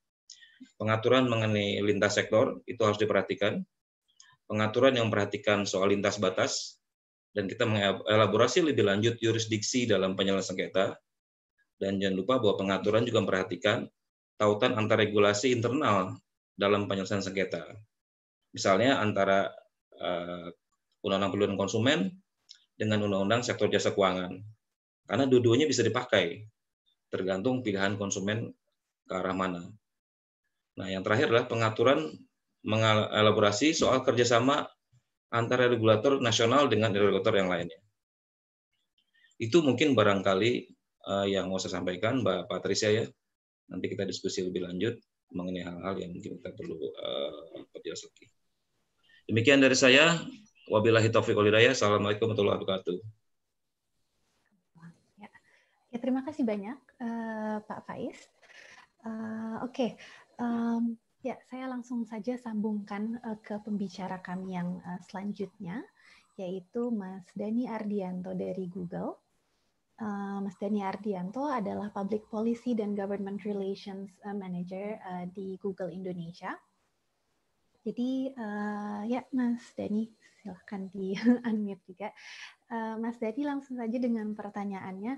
Speaker 3: Pengaturan mengenai lintas sektor itu harus diperhatikan. Pengaturan yang memperhatikan soal lintas batas dan kita mengelaborasi lebih lanjut yurisdiksi dalam penyelesaian sengketa. Dan jangan lupa bahwa pengaturan juga memperhatikan tautan antara regulasi internal dalam penyelesaian sengketa. Misalnya antara eh, Undang-Undang Perlindungan Konsumen dengan Undang-Undang Sektor Jasa Keuangan. Karena dua-duanya bisa dipakai, tergantung pilihan konsumen ke arah mana. Nah, yang terakhir adalah pengaturan mengelaborasi soal kerjasama antara regulator nasional dengan regulator yang lainnya. Itu mungkin barangkali eh, yang mau saya sampaikan, Mbak Patricia ya. Nanti kita diskusi lebih lanjut mengenai hal-hal yang mungkin kita perlu uh, eh, lagi. Demikian dari saya. Wabillahi taufiq walhidayah. Assalamualaikum warahmatullahi wabarakatuh.
Speaker 1: Ya, ya terima kasih banyak uh, Pak Faiz. Uh, Oke, okay. um, ya saya langsung saja sambungkan uh, ke pembicara kami yang uh, selanjutnya, yaitu Mas Dani Ardianto dari Google. Eh, Mas Dani Ardianto adalah Public Policy dan Government Relations eh, Manager eh, di Google Indonesia. Jadi uh, ya Mas Dani silahkan di unmute juga. Uh, Mas Dani langsung saja dengan pertanyaannya,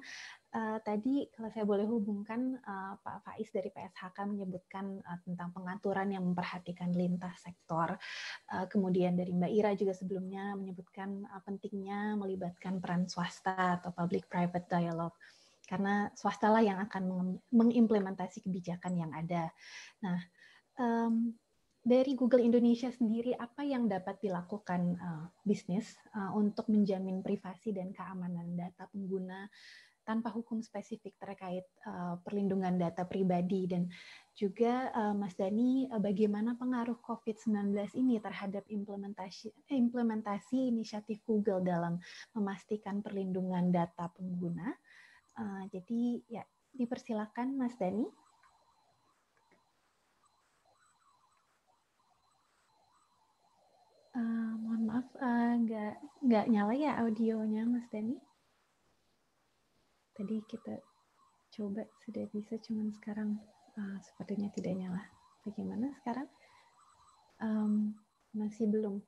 Speaker 1: uh, tadi kalau saya boleh hubungkan uh, Pak Faiz dari PSHK menyebutkan uh, tentang pengaturan yang memperhatikan lintas sektor. Uh, kemudian dari Mbak Ira juga sebelumnya menyebutkan uh, pentingnya melibatkan peran swasta atau public-private dialogue karena swasta lah yang akan meng mengimplementasi kebijakan yang ada. Nah, um, dari Google Indonesia sendiri apa yang dapat dilakukan uh, bisnis uh, untuk menjamin privasi dan keamanan data pengguna tanpa hukum spesifik terkait uh, perlindungan data pribadi dan juga uh, Mas Dani uh, eh, bagaimana pengaruh COVID-19 ini terhadap implementasi implementasi inisiatif Google dalam memastikan perlindungan data pengguna. Uh, jadi ya dipersilakan Mas Dani. Uh, mohon maaf, nggak nggak nyala ya audionya Mas Dani tadi kita coba sudah bisa cuman sekarang uh, ah, sepertinya tidak nyala bagaimana sekarang um, masih belum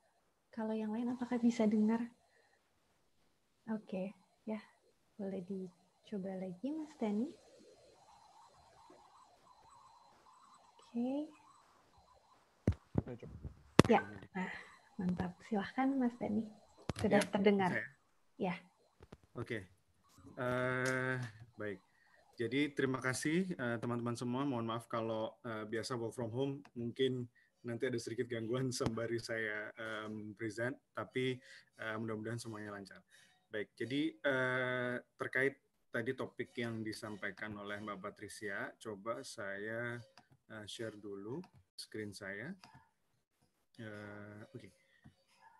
Speaker 1: kalau yang lain apakah bisa dengar oke okay, ya boleh dicoba lagi mas Dani oke okay. ya nah mantap silahkan mas Dani sudah ya, terdengar saya. ya
Speaker 4: oke okay. Eh, baik. Jadi terima kasih eh, teman-teman uh, semua. Mohon maaf kalau uh, biasa work from home mungkin nanti ada sedikit gangguan sembari saya um, present, tapi uh, mudah-mudahan semuanya lancar. Baik, jadi uh, terkait tadi topik yang disampaikan oleh Mbak Patricia, coba saya uh, share dulu screen saya. Uh, Oke, okay.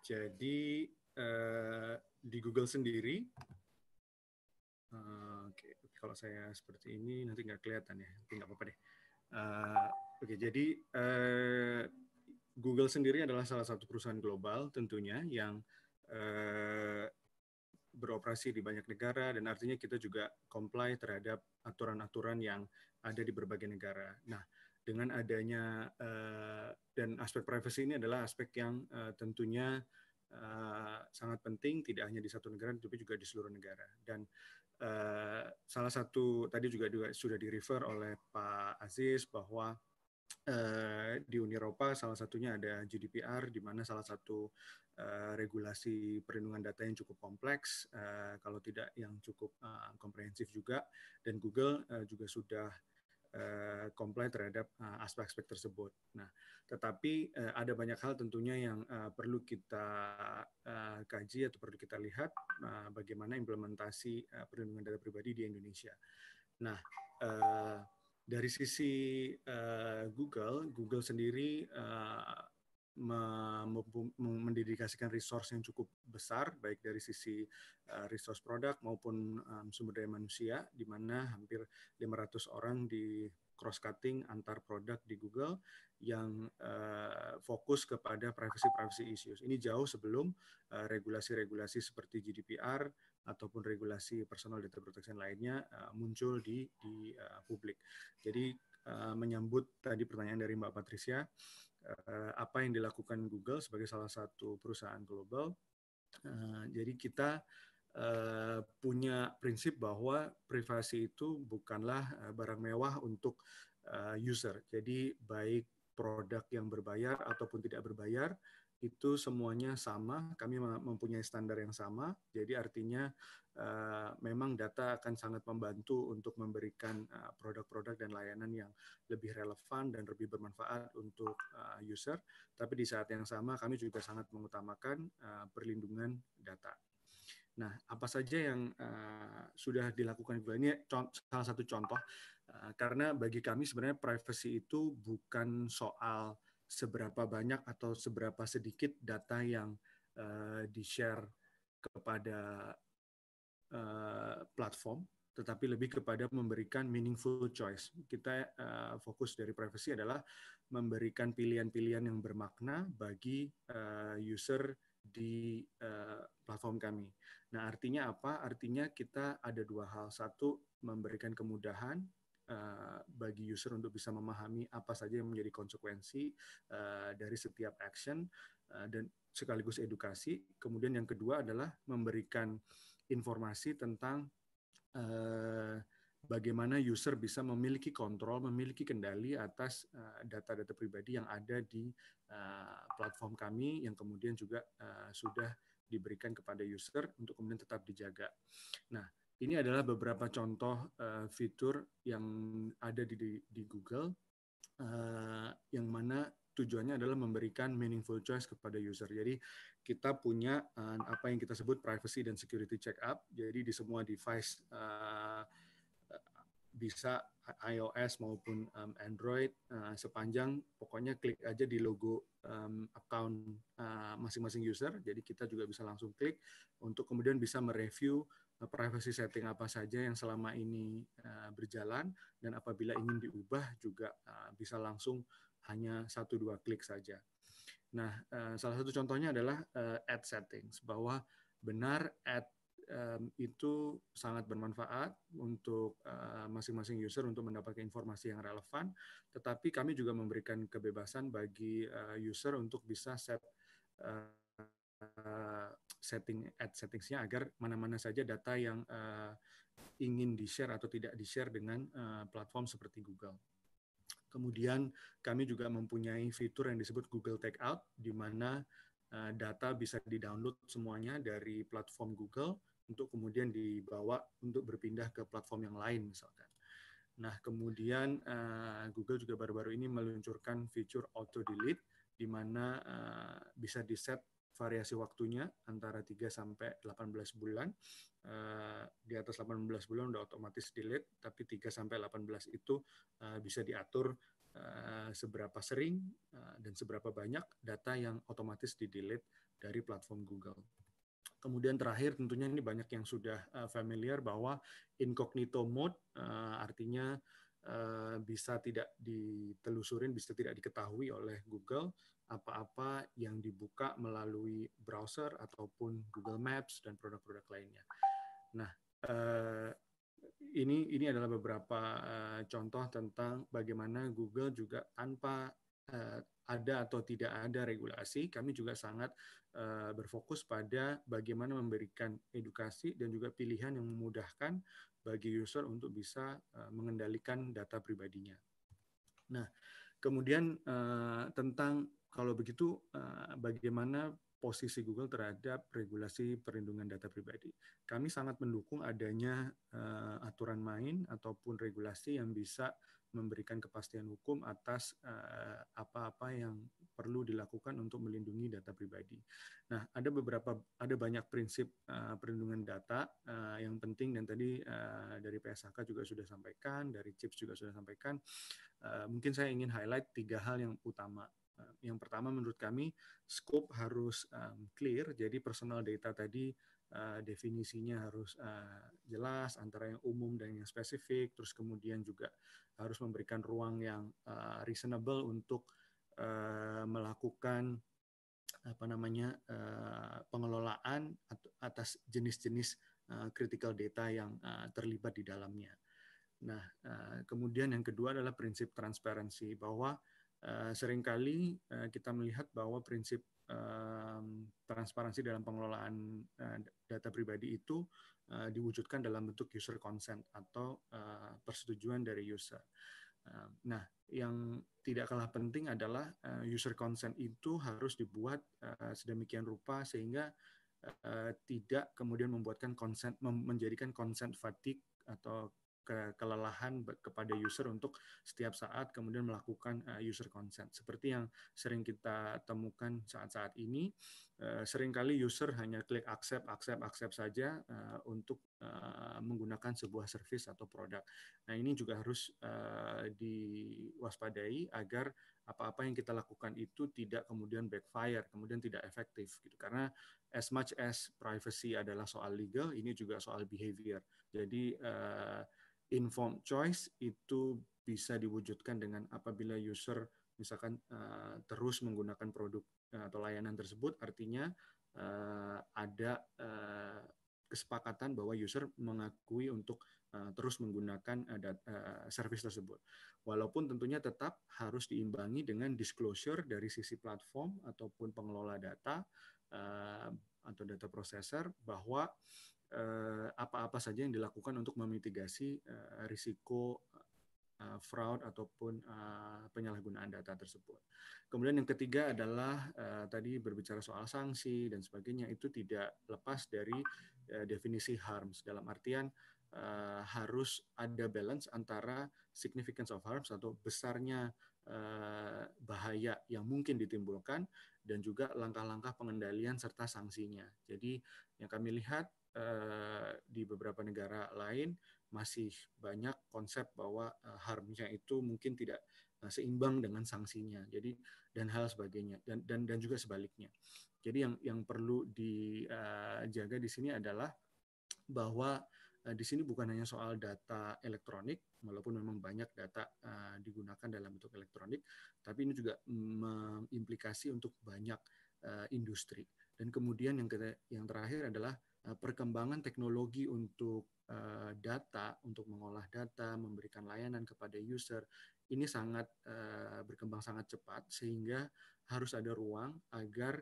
Speaker 4: jadi uh, di Google sendiri Eh, oke, okay. kalau saya seperti ini nanti nggak kelihatan ya, nanti nggak apa-apa deh. Uh, Oke, okay, jadi uh, Google sendiri adalah salah satu perusahaan global tentunya yang uh, beroperasi di banyak negara dan artinya kita juga comply terhadap aturan-aturan yang ada di berbagai negara. Nah, dengan adanya uh, dan aspek privacy ini adalah aspek yang uh, tentunya sangat penting tidak hanya di satu negara tapi juga di seluruh negara dan Eh, salah satu tadi juga, sudah di refer oleh Pak Aziz bahwa eh, di Uni Eropa salah satunya ada GDPR di mana salah satu eh, regulasi perlindungan data yang cukup kompleks kalau tidak yang cukup komprehensif juga dan Google juga sudah komplain eh, terhadap eh, aspek-aspek uh, tersebut. Nah, tetapi uh, ada banyak hal tentunya yang uh, perlu kita uh, kaji atau perlu kita lihat uh, bagaimana implementasi uh, perlindungan data pribadi di Indonesia. Nah, uh, dari sisi uh, Google, Google sendiri mendedikasikan resource yang cukup besar baik dari sisi uh, resource produk maupun um, sumber daya manusia di mana hampir 500 orang di cross cutting antar produk di Google yang uh, fokus kepada privacy privacy issues. Ini jauh sebelum regulasi-regulasi uh, seperti GDPR ataupun regulasi personal data protection lainnya uh, muncul di di uh, publik. Jadi uh, menyambut tadi pertanyaan dari Mbak Patricia Eh, apa yang dilakukan Google sebagai salah satu perusahaan global. Uh, jadi kita uh, punya prinsip bahwa privasi itu bukanlah barang mewah untuk uh, user. Jadi baik produk yang berbayar ataupun tidak berbayar, itu semuanya sama, kami mempunyai standar yang sama. Jadi artinya eh, memang data akan sangat membantu untuk memberikan eh, produk-produk dan layanan yang lebih relevan dan lebih bermanfaat untuk eh, user. Tapi di saat yang sama kami juga sangat mengutamakan perlindungan data. Nah, apa saja yang sudah dilakukan ini salah satu contoh karena bagi kami sebenarnya privacy itu bukan soal seberapa banyak atau seberapa sedikit data yang uh, di-share kepada uh, platform, tetapi lebih kepada memberikan meaningful choice. Kita uh, fokus dari privacy adalah memberikan pilihan-pilihan yang bermakna bagi uh, user di uh, platform kami. Nah, artinya apa? Artinya kita ada dua hal. Satu, memberikan kemudahan Eh, bagi user untuk bisa memahami apa saja yang menjadi konsekuensi uh, dari setiap action uh, dan sekaligus edukasi. Kemudian yang kedua adalah memberikan informasi tentang uh, bagaimana user bisa memiliki kontrol, memiliki kendali atas data-data uh, pribadi yang ada di uh, platform kami yang kemudian juga uh, sudah diberikan kepada user untuk kemudian tetap dijaga. Nah, ini adalah beberapa contoh uh, fitur yang ada di, di, di Google, uh, yang mana tujuannya adalah memberikan meaningful choice kepada user. Jadi kita punya uh, apa yang kita sebut privacy dan security check up. Jadi di semua device uh, bisa iOS maupun um, Android uh, sepanjang pokoknya klik aja di logo um, account masing-masing uh, masing -masing user. Jadi kita juga bisa langsung klik untuk kemudian bisa mereview Eh, privacy setting apa saja yang selama ini eh, berjalan dan apabila ingin diubah juga eh, bisa langsung hanya satu dua klik saja. Nah, salah satu contohnya adalah ad settings bahwa benar ad itu sangat bermanfaat untuk masing-masing user untuk mendapatkan informasi yang relevan, tetapi kami juga memberikan kebebasan bagi user untuk bisa set setting at settingsnya agar mana-mana saja data yang uh, ingin di share atau tidak di share dengan uh, platform seperti Google. Kemudian kami juga mempunyai fitur yang disebut Google Takeout, di mana uh, data bisa di-download semuanya dari platform Google untuk kemudian dibawa untuk berpindah ke platform yang lain misalkan. Nah, kemudian uh, Google juga baru-baru ini meluncurkan fitur auto delete di mana uh, bisa di set variasi waktunya antara 3 sampai 18 bulan. Eh, di atas 18 bulan udah otomatis delete, tapi 3 sampai 18 itu eh, bisa diatur eh, seberapa sering dan seberapa banyak data yang otomatis di-delete dari platform Google. Kemudian terakhir tentunya ini banyak yang sudah familiar bahwa incognito mode artinya bisa tidak ditelusurin, bisa tidak diketahui oleh Google apa-apa yang dibuka melalui browser ataupun Google Maps dan produk-produk lainnya. Nah, eh, ini ini adalah beberapa eh, contoh tentang bagaimana Google juga tanpa eh, ada atau tidak ada regulasi, kami juga sangat berfokus pada bagaimana memberikan edukasi dan juga pilihan yang memudahkan bagi user untuk bisa mengendalikan data pribadinya. Nah, kemudian tentang kalau begitu uh, bagaimana posisi Google terhadap regulasi perlindungan data pribadi. Kami sangat mendukung adanya uh, aturan main ataupun regulasi yang bisa memberikan kepastian hukum atas eh, apa-apa uh, yang perlu dilakukan untuk melindungi data pribadi. Nah, ada beberapa ada banyak prinsip uh, perlindungan data uh, yang penting dan tadi uh, dari PSHK juga sudah sampaikan, dari CIPS juga sudah sampaikan. Uh, mungkin saya ingin highlight tiga hal yang utama Eh, yang pertama menurut kami scope harus um, clear, jadi personal data tadi uh, definisinya harus uh, jelas antara yang umum dan yang spesifik, terus kemudian juga harus memberikan ruang yang uh, reasonable untuk uh, melakukan apa namanya uh, pengelolaan atas jenis-jenis uh, critical data yang uh, terlibat di dalamnya. Nah, kemudian yang kedua adalah prinsip transparansi bahwa Eh, seringkali uh, kita melihat bahwa prinsip um, transparansi dalam pengelolaan uh, data pribadi itu uh, diwujudkan dalam bentuk user consent atau uh, persetujuan dari user. Uh, nah, yang tidak kalah penting adalah uh, user consent itu harus dibuat uh, sedemikian rupa sehingga uh, tidak kemudian membuatkan consent, menjadikan consent fatigue atau ke kelelahan kepada user untuk setiap saat kemudian melakukan uh, user consent seperti yang sering kita temukan saat-saat ini uh, seringkali user hanya klik accept accept accept saja uh, untuk uh, menggunakan sebuah service atau produk. Nah, ini juga harus uh, diwaspadai agar apa-apa yang kita lakukan itu tidak kemudian backfire, kemudian tidak efektif gitu. Karena as much as privacy adalah soal legal, ini juga soal behavior. Jadi uh, informed choice itu bisa diwujudkan dengan apabila user misalkan uh, terus menggunakan produk eh, atau layanan tersebut artinya uh, ada uh, kesepakatan bahwa user mengakui untuk uh, terus menggunakan uh, uh, service tersebut. Walaupun tentunya tetap harus diimbangi dengan disclosure dari sisi platform ataupun pengelola data uh, atau data processor bahwa uh, Eh, apa-apa saja yang dilakukan untuk memitigasi eh, risiko eh, fraud ataupun penyalahgunaan data tersebut. Kemudian yang ketiga adalah tadi berbicara soal sanksi dan sebagainya itu tidak lepas dari definisi harms dalam artian harus ada balance antara significance of harms atau besarnya bahaya yang mungkin ditimbulkan dan juga langkah-langkah pengendalian serta sanksinya. Jadi yang kami lihat Eh, di beberapa negara lain masih banyak konsep bahwa uh, eh, harmnya itu mungkin tidak eh, seimbang dengan sanksinya. Jadi dan hal sebagainya dan dan dan juga sebaliknya. Jadi yang yang perlu dijaga di sini adalah bahwa di sini bukan hanya soal data elektronik, walaupun memang banyak data digunakan dalam bentuk elektronik, tapi ini juga mengimplikasi untuk banyak industri. Dan kemudian yang yang terakhir adalah Eh, perkembangan teknologi untuk eh, data, untuk mengolah data, memberikan layanan kepada user, ini sangat eh, berkembang sangat cepat sehingga harus ada ruang agar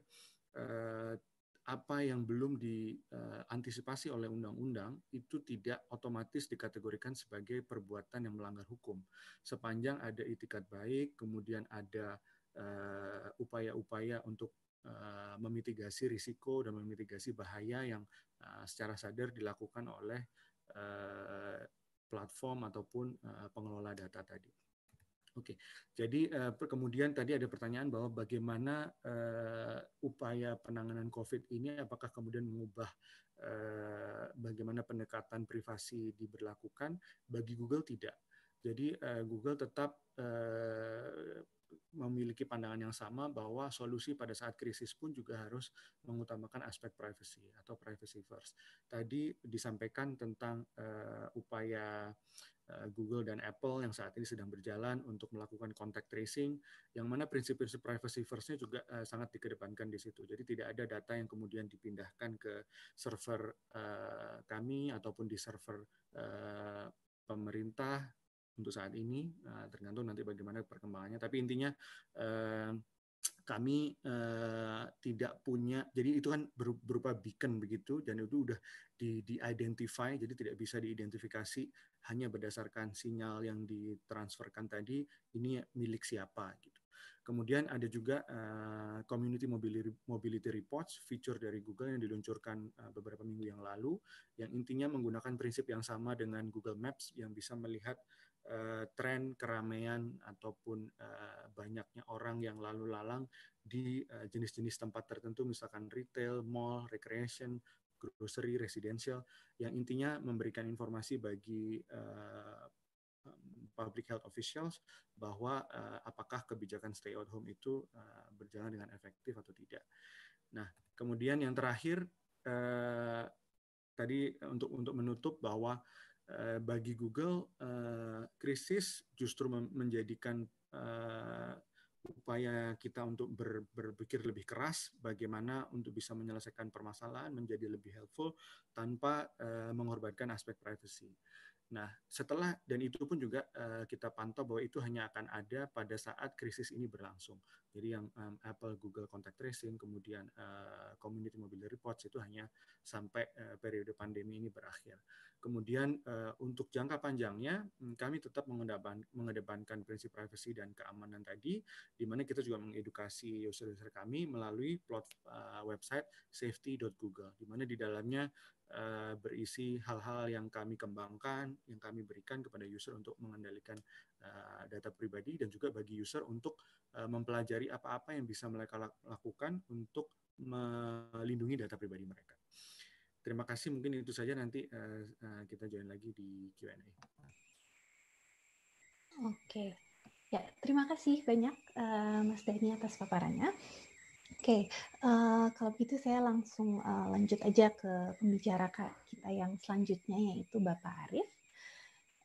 Speaker 4: apa yang belum diantisipasi oleh undang-undang itu tidak otomatis dikategorikan sebagai perbuatan yang melanggar hukum. Sepanjang ada itikat baik, kemudian ada upaya-upaya untuk Eh, memitigasi risiko dan memitigasi bahaya yang uh, secara sadar dilakukan oleh uh, platform ataupun uh, pengelola data tadi. Oke, okay. jadi uh, kemudian tadi ada pertanyaan bahwa bagaimana uh, upaya penanganan COVID ini apakah kemudian mengubah uh, bagaimana pendekatan privasi diberlakukan? Bagi Google tidak. Jadi uh, Google tetap uh, memiliki pandangan yang sama bahwa solusi pada saat krisis pun juga harus mengutamakan aspek privacy atau privacy first. Tadi disampaikan tentang uh, upaya uh, Google dan Apple yang saat ini sedang berjalan untuk melakukan contact tracing, yang mana prinsip-prinsip privacy firstnya juga uh, sangat dikedepankan di situ. Jadi tidak ada data yang kemudian dipindahkan ke server uh, kami ataupun di server uh, pemerintah untuk saat ini uh, tergantung nanti bagaimana perkembangannya tapi intinya uh, kami uh, tidak punya jadi itu kan berupa beacon begitu dan itu udah di diidentify jadi tidak bisa diidentifikasi hanya berdasarkan sinyal yang ditransferkan tadi ini milik siapa gitu kemudian ada juga uh, community mobility, mobility reports fitur dari Google yang diluncurkan uh, beberapa minggu yang lalu yang intinya menggunakan prinsip yang sama dengan Google Maps yang bisa melihat uh, tren keramaian ataupun uh, banyaknya orang yang lalu lalang di eh, jenis-jenis uh, tempat tertentu misalkan retail, mall, recreation, grocery, residential yang intinya memberikan informasi bagi uh, public health officials bahwa uh, apakah kebijakan stay at home itu uh, berjalan dengan efektif atau tidak. Nah, kemudian yang terakhir uh, tadi untuk untuk menutup bahwa Eh, bagi Google eh, krisis justru menjadikan eh, upaya kita untuk ber, berpikir lebih keras bagaimana untuk bisa menyelesaikan permasalahan menjadi lebih helpful tanpa mengorbankan aspek privacy. Nah, setelah dan itu pun juga kita pantau bahwa itu hanya akan ada pada saat krisis ini berlangsung. Jadi yang Apple, Google contact tracing, kemudian community mobility reports itu hanya sampai periode pandemi ini berakhir. Kemudian eh, untuk jangka panjangnya hmm, kami tetap mengedepankan prinsip privasi dan keamanan tadi, di mana kita juga mengedukasi user-user kami melalui plot eh, website safety.google, di mana di dalamnya eh, berisi hal-hal yang kami kembangkan, yang kami berikan kepada user untuk mengendalikan data pribadi dan juga bagi user untuk mempelajari apa-apa yang bisa mereka lakukan untuk melindungi data pribadi mereka terima kasih. Mungkin itu saja nanti uh, uh, kita join lagi di Q&A.
Speaker 1: Oke. Okay. Ya, terima kasih banyak uh, Mas Dhani atas paparannya. Oke, okay. uh, kalau begitu saya langsung uh, lanjut aja ke pembicara kita yang selanjutnya yaitu Bapak Arif.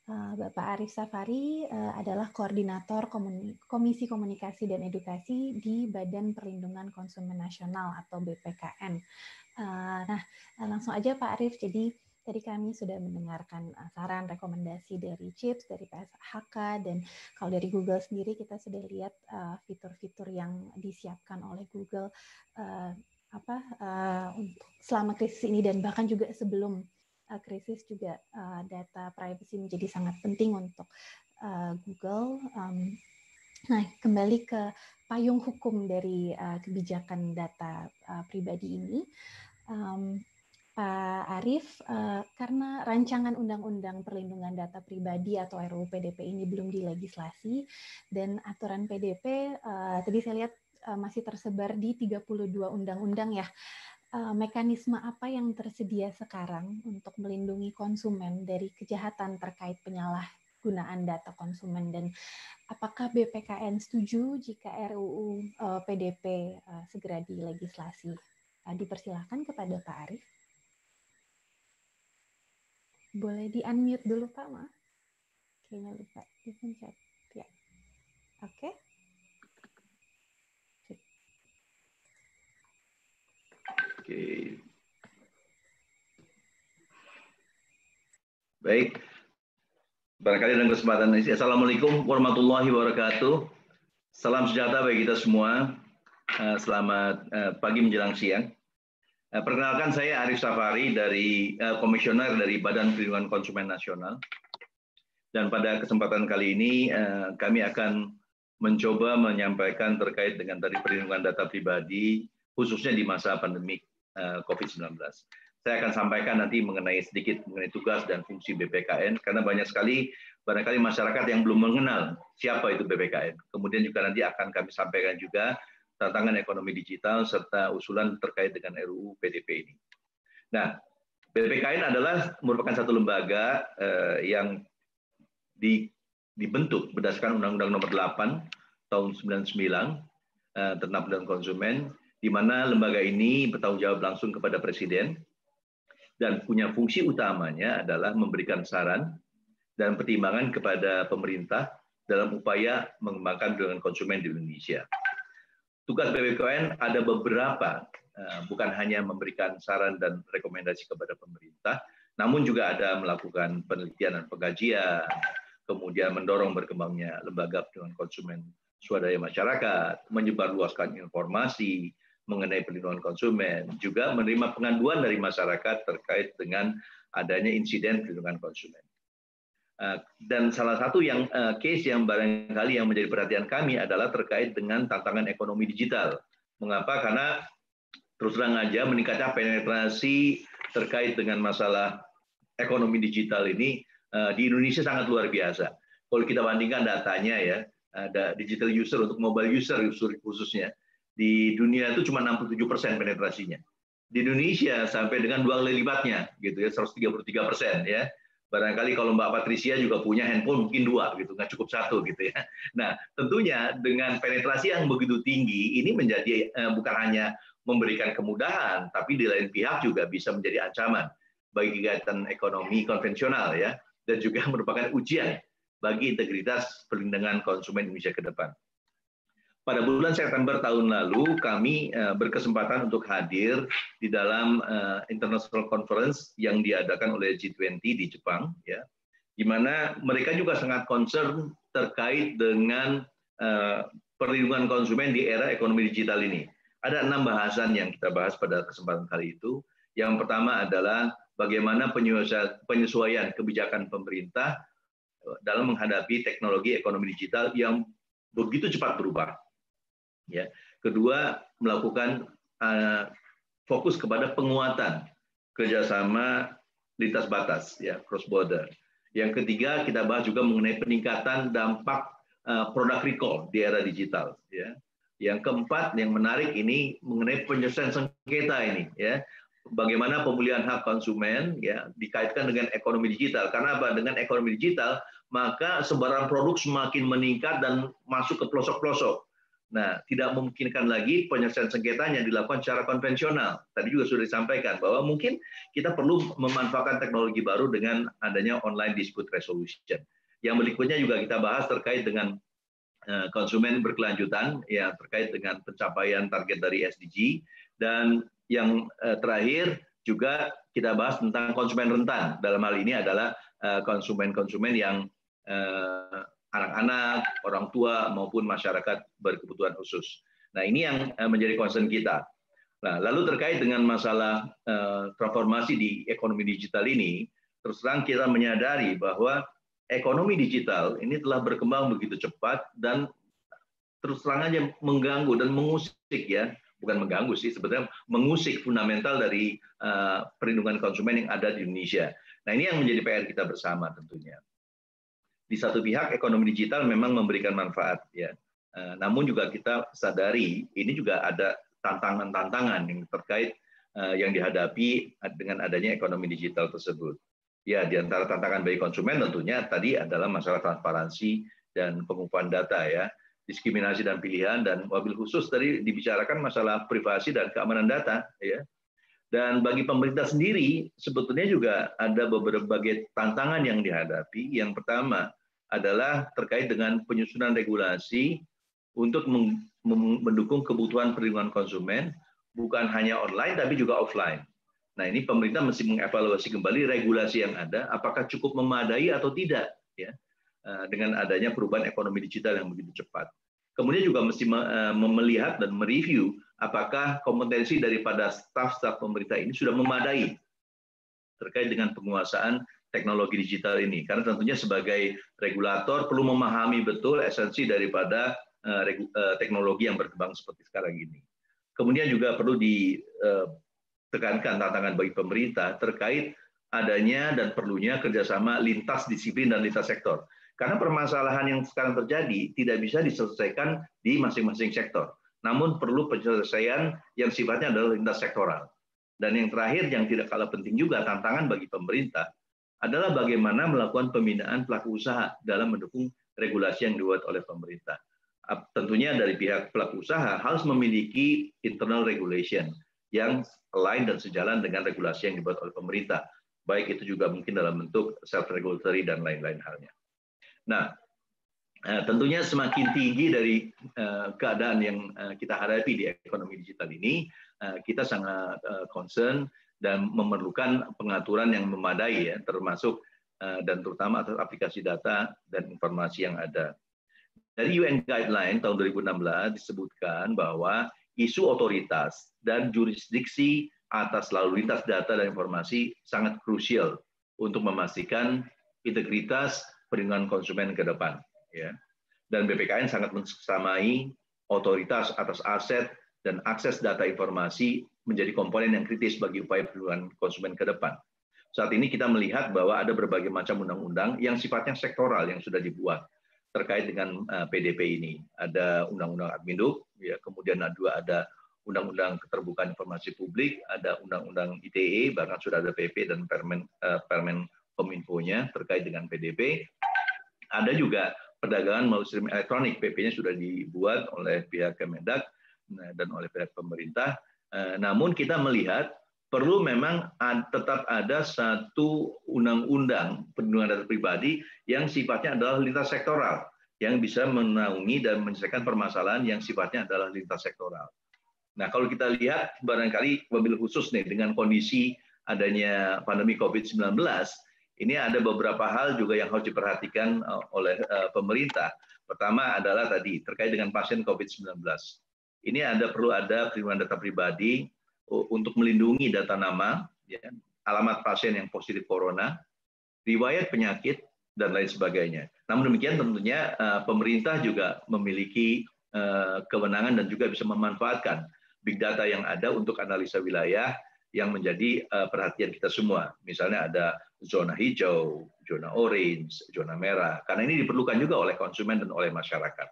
Speaker 1: Eh, Bapak Arif Safari eh, adalah koordinator Komisi Komunikasi dan Edukasi di Badan Perlindungan Konsumen Nasional atau BPKN. Eh, nah, langsung aja Pak Arif, jadi tadi kami sudah mendengarkan saran rekomendasi dari CHIPS, dari PSHK, dan kalau dari Google sendiri kita sudah lihat fitur-fitur yang disiapkan oleh Google apa untuk selama krisis ini dan bahkan juga sebelum uh, krisis juga uh, data privacy menjadi sangat penting untuk uh, Google. Um, nah, kembali ke payung hukum dari uh, kebijakan data uh, pribadi ini. Um, Pak Arief, karena rancangan undang-undang perlindungan data pribadi atau RUU PDP ini belum dilegislasi dan aturan PDP tadi saya lihat masih tersebar di 32 undang-undang ya. Eh, mekanisme apa yang tersedia sekarang untuk melindungi konsumen dari kejahatan terkait penyalahgunaan data konsumen dan apakah BPKN setuju jika RUU PDP eh, eh, segera dilegislasi? Dipersilahkan kepada Pak Arif. Boleh di-unmute dulu Pak, Ma? Kayaknya lupa Ya. Oke. Okay.
Speaker 5: Oke. Baik. Barangkali dalam kesempatan ini. Assalamualaikum warahmatullahi wabarakatuh. Salam sejahtera bagi kita semua. Eh, selamat eh, pagi menjelang siang. Eh, perkenalkan saya Arif Safari dari Komisioner dari Badan Perlindungan Konsumen Nasional. Dan pada kesempatan kali ini kami akan mencoba menyampaikan terkait dengan tadi perlindungan data pribadi khususnya di masa pandemik. Eh, COVID-19. Saya akan sampaikan nanti mengenai sedikit mengenai tugas dan fungsi BPKN karena banyak sekali barangkali masyarakat yang belum mengenal siapa itu BPKN. Kemudian juga nanti akan kami sampaikan juga tantangan ekonomi digital serta usulan terkait dengan RUU PDP ini. Nah, BPKN adalah merupakan satu lembaga eh, yang dibentuk berdasarkan Undang-Undang Nomor 8 tahun 99 eh, tentang perlindungan konsumen di mana lembaga ini bertanggung jawab langsung kepada presiden dan punya fungsi utamanya adalah memberikan saran dan pertimbangan kepada pemerintah dalam upaya mengembangkan dengan konsumen di Indonesia. Tugas BPKN ada beberapa, eh, bukan hanya memberikan saran dan rekomendasi kepada pemerintah, namun juga ada melakukan penelitian dan pengkajian, kemudian mendorong berkembangnya lembaga dengan konsumen swadaya masyarakat, menyebarluaskan informasi, mengenai perlindungan konsumen, juga menerima pengaduan dari masyarakat terkait dengan adanya insiden perlindungan konsumen. Eh, dan salah satu yang eh, case yang barangkali yang menjadi perhatian kami adalah terkait dengan tantangan ekonomi digital. Mengapa? Karena terus terang aja meningkatnya penetrasi terkait dengan masalah ekonomi digital ini eh, di Indonesia sangat luar biasa. Kalau kita bandingkan datanya ya, ada digital user untuk mobile user khususnya di dunia itu cuma 67 persen penetrasinya. Di Indonesia sampai dengan dua kali lipatnya, gitu ya, 133 persen ya. Barangkali kalau Mbak Patricia juga punya handphone mungkin dua gitu, nggak cukup satu gitu ya. Nah tentunya dengan penetrasi yang begitu tinggi ini menjadi eh, bukan hanya memberikan kemudahan, tapi di lain pihak juga bisa menjadi ancaman bagi kegiatan ekonomi konvensional ya, dan juga merupakan ujian bagi integritas perlindungan konsumen Indonesia ke depan pada bulan September tahun lalu kami eh, berkesempatan untuk hadir di dalam eh, international conference yang diadakan oleh G20 di Jepang ya di mana mereka juga sangat concern terkait dengan eh, perlindungan konsumen di era ekonomi digital ini. Ada enam bahasan yang kita bahas pada kesempatan kali itu. Yang pertama adalah bagaimana penyesuaian kebijakan pemerintah dalam menghadapi teknologi ekonomi digital yang begitu cepat berubah ya kedua melakukan uh, fokus kepada penguatan kerjasama lintas batas ya cross border yang ketiga kita bahas juga mengenai peningkatan dampak uh, produk recall di era digital ya yang keempat yang menarik ini mengenai penyelesaian sengketa ini ya bagaimana pemulihan hak konsumen ya dikaitkan dengan ekonomi digital. Karena apa? Dengan ekonomi digital maka sebaran produk semakin meningkat dan masuk ke pelosok-pelosok. Nah, tidak memungkinkan lagi penyelesaian sengketa yang dilakukan secara konvensional. Tadi juga sudah disampaikan bahwa mungkin kita perlu memanfaatkan teknologi baru dengan adanya online dispute resolution. Yang berikutnya juga kita bahas terkait dengan eh, konsumen berkelanjutan, ya terkait dengan pencapaian target dari SDG, dan yang eh, terakhir juga kita bahas tentang konsumen rentan. Dalam hal ini adalah eh, konsumen-konsumen yang anak-anak, orang tua maupun masyarakat berkebutuhan khusus. Nah, ini yang eh, menjadi concern kita. Nah, lalu terkait dengan masalah eh, transformasi di ekonomi digital ini, terus terang kita menyadari bahwa ekonomi digital ini telah berkembang begitu cepat dan terus terang aja mengganggu dan mengusik ya, bukan mengganggu sih sebenarnya mengusik fundamental dari eh, perlindungan konsumen yang ada di Indonesia. Nah, ini yang menjadi PR kita bersama tentunya di satu pihak ekonomi digital memang memberikan manfaat ya. Eh, namun juga kita sadari ini juga ada tantangan-tantangan yang terkait eh, yang dihadapi dengan adanya ekonomi digital tersebut. Ya, di antara tantangan bagi konsumen tentunya tadi adalah masalah transparansi dan pengumpulan data ya, diskriminasi dan pilihan dan mobil khusus tadi dibicarakan masalah privasi dan keamanan data ya. Dan bagi pemerintah sendiri, sebetulnya juga ada beberapa tantangan yang dihadapi. Yang pertama adalah terkait dengan penyusunan regulasi untuk mendukung kebutuhan perlindungan konsumen, bukan hanya online tapi juga offline. Nah ini pemerintah mesti mengevaluasi kembali regulasi yang ada, apakah cukup memadai atau tidak, ya eh, dengan adanya perubahan ekonomi digital yang begitu cepat. Kemudian juga mesti eh, melihat dan mereview apakah kompetensi daripada staf-staf pemerintah ini sudah memadai terkait dengan penguasaan teknologi digital ini. Karena tentunya sebagai regulator perlu memahami betul esensi daripada eh, eh, teknologi yang berkembang seperti sekarang ini. Kemudian juga perlu ditekankan eh, tantangan bagi pemerintah terkait adanya dan perlunya kerjasama lintas disiplin dan lintas sektor. Karena permasalahan yang sekarang terjadi tidak bisa diselesaikan di masing-masing sektor namun perlu penyelesaian yang sifatnya adalah lintas sektoral. Dan yang terakhir yang tidak kalah penting juga tantangan bagi pemerintah adalah bagaimana melakukan pembinaan pelaku usaha dalam mendukung regulasi yang dibuat oleh pemerintah. Tentunya dari pihak pelaku usaha harus memiliki internal regulation yang lain dan sejalan dengan regulasi yang dibuat oleh pemerintah. Baik itu juga mungkin dalam bentuk self-regulatory dan lain-lain halnya. Nah, Nah, tentunya semakin tinggi dari uh, keadaan yang uh, kita hadapi di ekonomi digital ini, uh, kita sangat uh, concern dan memerlukan pengaturan yang memadai ya, termasuk uh, dan terutama atas aplikasi data dan informasi yang ada. Dari UN Guideline tahun 2016 disebutkan bahwa isu otoritas dan jurisdiksi atas lalu lintas data dan informasi sangat krusial untuk memastikan integritas perlindungan konsumen ke depan ya. Dan BPKN sangat mensamai otoritas atas aset dan akses data informasi menjadi komponen yang kritis bagi upaya perlindungan konsumen ke depan. Saat ini kita melihat bahwa ada berbagai macam undang-undang yang sifatnya sektoral yang sudah dibuat terkait dengan PDP eh, ini. Ada undang-undang Adminduk, ya, kemudian dua ada undang-undang keterbukaan informasi publik, ada undang-undang ITE, bahkan sudah ada PP dan permen eh, permen nya terkait dengan PDP. Ada juga perdagangan melalui sistem elektronik. PP-nya sudah dibuat oleh pihak Kemendak eh, dan oleh pihak pemerintah. Eh, namun kita melihat perlu memang tetap ada satu undang-undang perlindungan data pribadi yang sifatnya adalah lintas sektoral yang bisa menaungi dan menyelesaikan permasalahan yang sifatnya adalah lintas sektoral. Nah, kalau kita lihat barangkali mobil khusus nih dengan kondisi adanya pandemi COVID-19, ini ada beberapa hal juga yang harus diperhatikan eh, oleh eh, pemerintah. Pertama adalah tadi terkait dengan pasien COVID-19. Ini ada perlu ada perlindungan data pribadi untuk melindungi data nama, ya, alamat pasien yang positif corona, riwayat penyakit dan lain sebagainya. Namun demikian tentunya eh, pemerintah juga memiliki kewenangan dan juga bisa memanfaatkan big data yang ada untuk analisa wilayah yang menjadi perhatian kita semua. Misalnya ada zona hijau, zona orange, zona merah. Karena ini diperlukan juga oleh konsumen dan oleh masyarakat.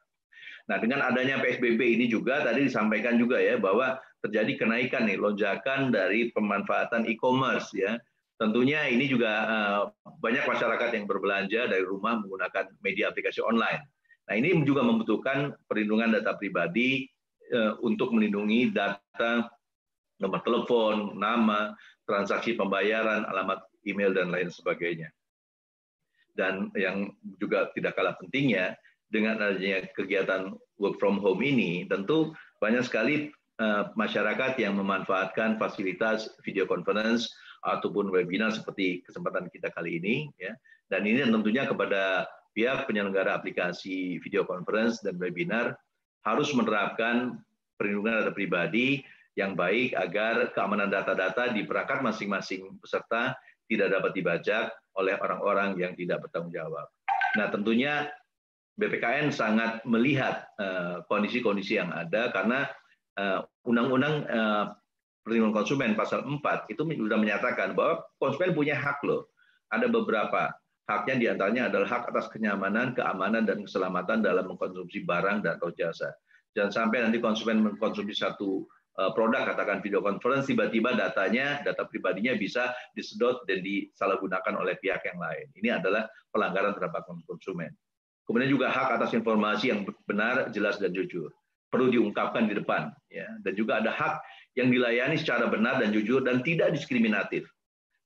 Speaker 5: Nah, dengan adanya PSBB ini juga tadi disampaikan juga ya bahwa terjadi kenaikan nih lonjakan dari pemanfaatan e-commerce ya. Tentunya ini juga eh, banyak masyarakat yang berbelanja dari rumah menggunakan media aplikasi online. Nah, ini juga membutuhkan perlindungan data pribadi eh, untuk melindungi data nomor telepon, nama, transaksi pembayaran, alamat email dan lain sebagainya. Dan yang juga tidak kalah pentingnya dengan adanya kegiatan work from home ini tentu banyak sekali eh, masyarakat yang memanfaatkan fasilitas video conference ataupun webinar seperti kesempatan kita kali ini ya dan ini tentunya kepada pihak penyelenggara aplikasi video conference dan webinar harus menerapkan perlindungan data pribadi yang baik agar keamanan data-data di perangkat masing-masing peserta tidak dapat dibajak oleh orang-orang yang tidak bertanggung jawab. Nah, tentunya BPKN sangat melihat eh, kondisi-kondisi yang ada karena eh, undang-undang eh, perlindungan konsumen pasal 4 itu sudah menyatakan bahwa konsumen punya hak loh. Ada beberapa haknya diantaranya adalah hak atas kenyamanan, keamanan dan keselamatan dalam mengkonsumsi barang dan atau jasa. Jangan sampai nanti konsumen mengkonsumsi satu Eh, produk katakan video conference tiba-tiba datanya data pribadinya bisa disedot dan disalahgunakan oleh pihak yang lain. Ini adalah pelanggaran terhadap konsumen. Kemudian juga hak atas informasi yang benar, jelas dan jujur perlu diungkapkan di depan ya dan juga ada hak yang dilayani secara benar dan jujur dan tidak diskriminatif.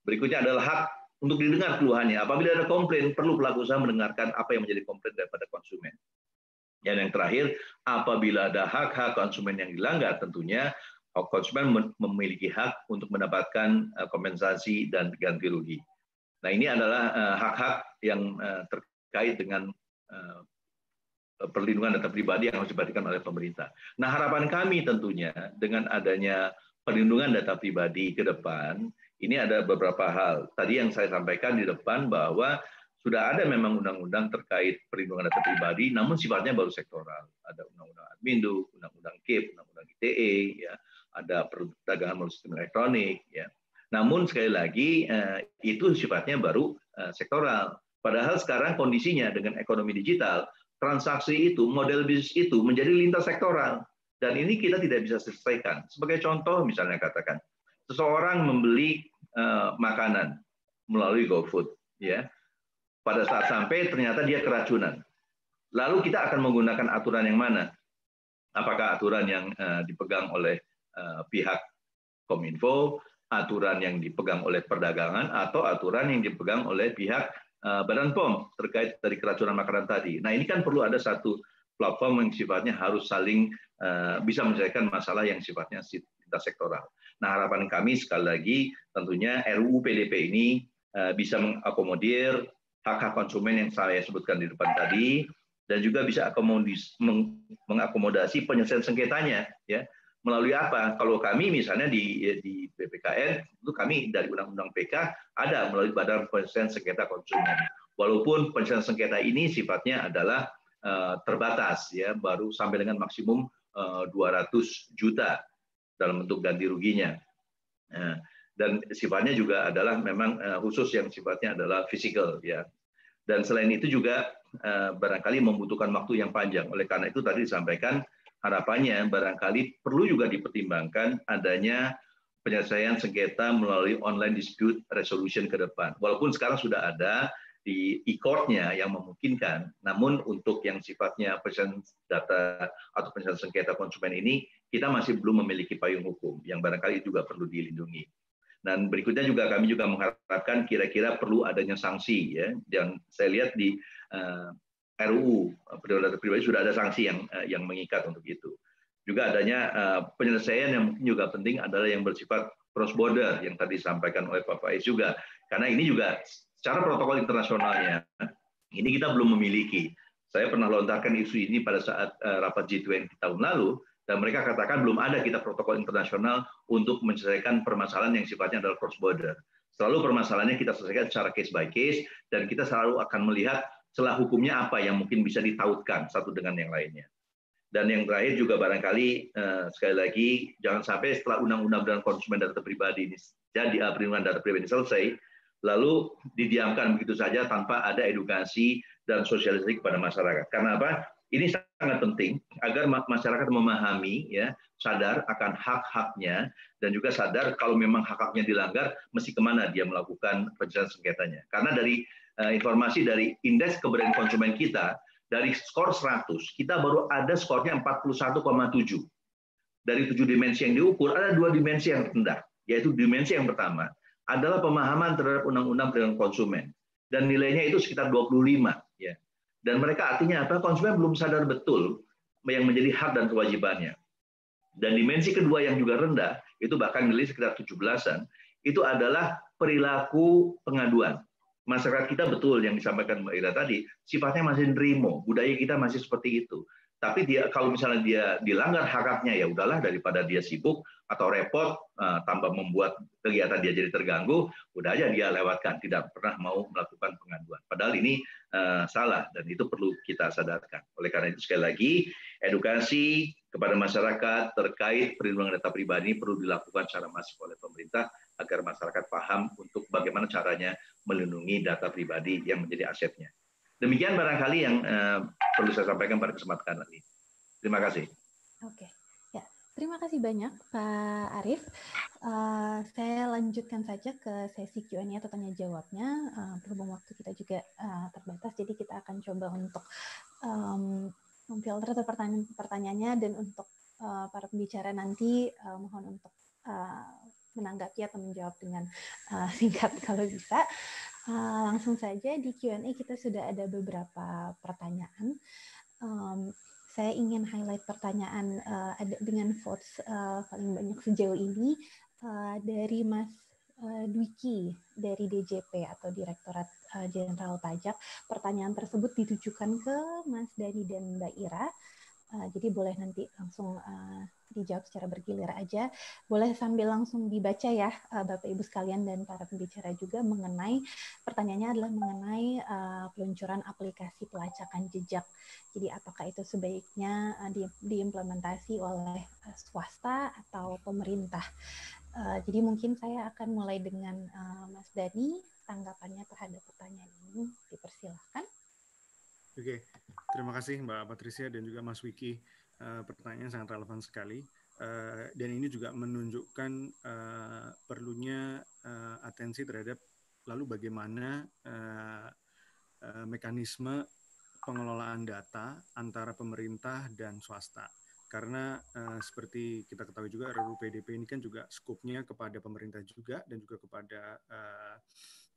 Speaker 5: Berikutnya adalah hak untuk didengar keluhannya. Apabila ada komplain, perlu pelaku usaha mendengarkan apa yang menjadi komplain daripada konsumen. Dan yang terakhir, apabila ada hak-hak konsumen yang dilanggar, tentunya eh, konsumen memiliki hak untuk mendapatkan eh, kompensasi dan ganti rugi. Nah, ini adalah eh, hak-hak yang terkait dengan perlindungan data pribadi yang harus diperhatikan oleh pemerintah. Nah, harapan kami tentunya dengan adanya perlindungan data pribadi ke depan, ini ada beberapa hal. Tadi yang saya sampaikan di depan bahwa sudah ada memang undang-undang terkait perlindungan data pribadi, namun sifatnya baru sektoral. Ada undang-undang Admindo, undang-undang KIP, undang-undang ITE, ya, ada perdagangan melalui sistem elektronik. Ya. Namun sekali lagi eh, itu sifatnya baru eh, sektoral. Padahal sekarang kondisinya dengan ekonomi digital, transaksi itu, model bisnis itu menjadi lintas sektoral. Dan ini kita tidak bisa selesaikan. Sebagai contoh misalnya katakan, seseorang membeli eh, makanan melalui GoFood. ya pada saat sampai ternyata dia keracunan. Lalu kita akan menggunakan aturan yang mana? Apakah aturan yang eh, dipegang oleh eh, pihak Kominfo, aturan yang dipegang oleh perdagangan, atau aturan yang dipegang oleh pihak eh, Badan POM terkait dari keracunan makanan tadi. Nah ini kan perlu ada satu platform yang sifatnya harus saling bisa menyelesaikan masalah yang sifatnya sektoral. Nah harapan kami sekali lagi tentunya RUU PDP ini bisa mengakomodir hak-hak konsumen yang saya sebutkan di depan tadi dan juga bisa mengakomodasi penyelesaian sengketanya ya melalui apa kalau kami misalnya di di BPKN itu kami dari undang-undang PK ada melalui badan penyelesaian sengketa konsumen walaupun penyelesaian sengketa ini sifatnya adalah uh, terbatas ya baru sampai dengan maksimum uh, eh, 200 juta dalam bentuk ganti ruginya nah, dan sifatnya juga adalah memang uh, khusus yang sifatnya adalah fisikal ya dan selain itu juga eh, barangkali membutuhkan waktu yang panjang. Oleh karena itu tadi disampaikan harapannya barangkali perlu juga dipertimbangkan adanya penyelesaian sengketa melalui online dispute resolution ke depan. Walaupun sekarang sudah ada di e-court-nya yang memungkinkan, namun untuk yang sifatnya persen data atau penyelesaian sengketa konsumen ini, kita masih belum memiliki payung hukum yang barangkali juga perlu dilindungi. Dan berikutnya juga kami juga mengharapkan kira-kira perlu adanya sanksi ya. Dan saya lihat di uh, eh, RUU periode pribadi sudah ada sanksi yang uh, yang mengikat untuk itu. Juga adanya uh, penyelesaian yang mungkin juga penting adalah yang bersifat cross border yang tadi disampaikan oleh Pak Faiz juga. Karena ini juga secara protokol internasionalnya ini kita belum memiliki. Saya pernah lontarkan isu ini pada saat rapat G20 tahun lalu dan mereka katakan belum ada kita protokol internasional untuk menyelesaikan permasalahan yang sifatnya adalah cross border. Selalu permasalahannya kita selesaikan secara case by case dan kita selalu akan melihat setelah hukumnya apa yang mungkin bisa ditautkan satu dengan yang lainnya. Dan yang terakhir juga barangkali eh, sekali lagi jangan sampai setelah undang-undang dan konsumen data pribadi ini jadi eh, perlindungan data pribadi selesai lalu didiamkan begitu saja tanpa ada edukasi dan sosialisasi kepada masyarakat. Karena apa? Ini sangat penting agar masyarakat memahami, ya, sadar akan hak-haknya dan juga sadar kalau memang hak-haknya dilanggar, mesti kemana dia melakukan perjalanan sengketanya. Karena dari uh, informasi dari indeks keberanian konsumen kita, dari skor 100, kita baru ada skornya 41,7. Dari tujuh dimensi yang diukur, ada dua dimensi yang rendah, yaitu dimensi yang pertama adalah pemahaman terhadap undang-undang perlindungan konsumen dan nilainya itu sekitar 25 dan mereka artinya apa? Konsumen belum sadar betul yang menjadi hak dan kewajibannya. Dan dimensi kedua yang juga rendah, itu bahkan nilai sekitar 17-an, itu adalah perilaku pengaduan. Masyarakat kita betul yang disampaikan Mbak Ira tadi, sifatnya masih nerimo, budaya kita masih seperti itu tapi dia kalau misalnya dia dilanggar hak haknya ya udahlah daripada dia sibuk atau repot eh, tambah membuat kegiatan dia jadi terganggu udah aja dia lewatkan tidak pernah mau melakukan pengaduan padahal ini eh, salah dan itu perlu kita sadarkan oleh karena itu sekali lagi edukasi kepada masyarakat terkait perlindungan data pribadi perlu dilakukan secara masif oleh pemerintah agar masyarakat paham untuk bagaimana caranya melindungi data pribadi yang menjadi asetnya Demikian barangkali yang eh, perlu saya sampaikan pada kesempatan kali ini.
Speaker 1: Terima kasih. Oke. Ya, terima kasih banyak Pak Arief. Eh, saya lanjutkan saja ke sesi Q&A atau tanya jawabnya. Uh, berhubung waktu kita juga terbatas, jadi kita akan coba untuk um, memfilter pertanyaan pertanyaannya dan untuk para pembicara nanti mohon untuk menanggapi atau menjawab dengan singkat kalau bisa. Eh, langsung saja di Q&A kita sudah ada beberapa pertanyaan. Um, saya ingin highlight pertanyaan uh, ada dengan votes uh, paling banyak sejauh ini uh, dari Mas Dwiki dari DJP atau Direktorat Jenderal Pajak. Pertanyaan tersebut ditujukan ke Mas Dani dan Mbak Ira. Eh, jadi boleh nanti langsung uh, dijawab secara bergilir aja. Boleh sambil langsung dibaca ya uh, Bapak Ibu sekalian dan para pembicara juga mengenai pertanyaannya adalah mengenai uh, peluncuran aplikasi pelacakan jejak. Jadi apakah itu sebaiknya uh, di, diimplementasi oleh uh, swasta atau pemerintah? Uh, jadi mungkin saya akan mulai dengan uh, Mas Dani tanggapannya terhadap pertanyaan ini dipersilahkan.
Speaker 4: Oke, Terima kasih Mbak Patricia dan juga Mas Wiki. Uh, pertanyaan sangat relevan sekali. Uh, dan ini juga menunjukkan uh, perlunya uh, atensi terhadap lalu bagaimana uh, uh, mekanisme pengelolaan data antara pemerintah dan swasta. Karena uh, seperti kita ketahui juga RUU PDP ini kan juga skupnya kepada pemerintah juga dan juga kepada uh,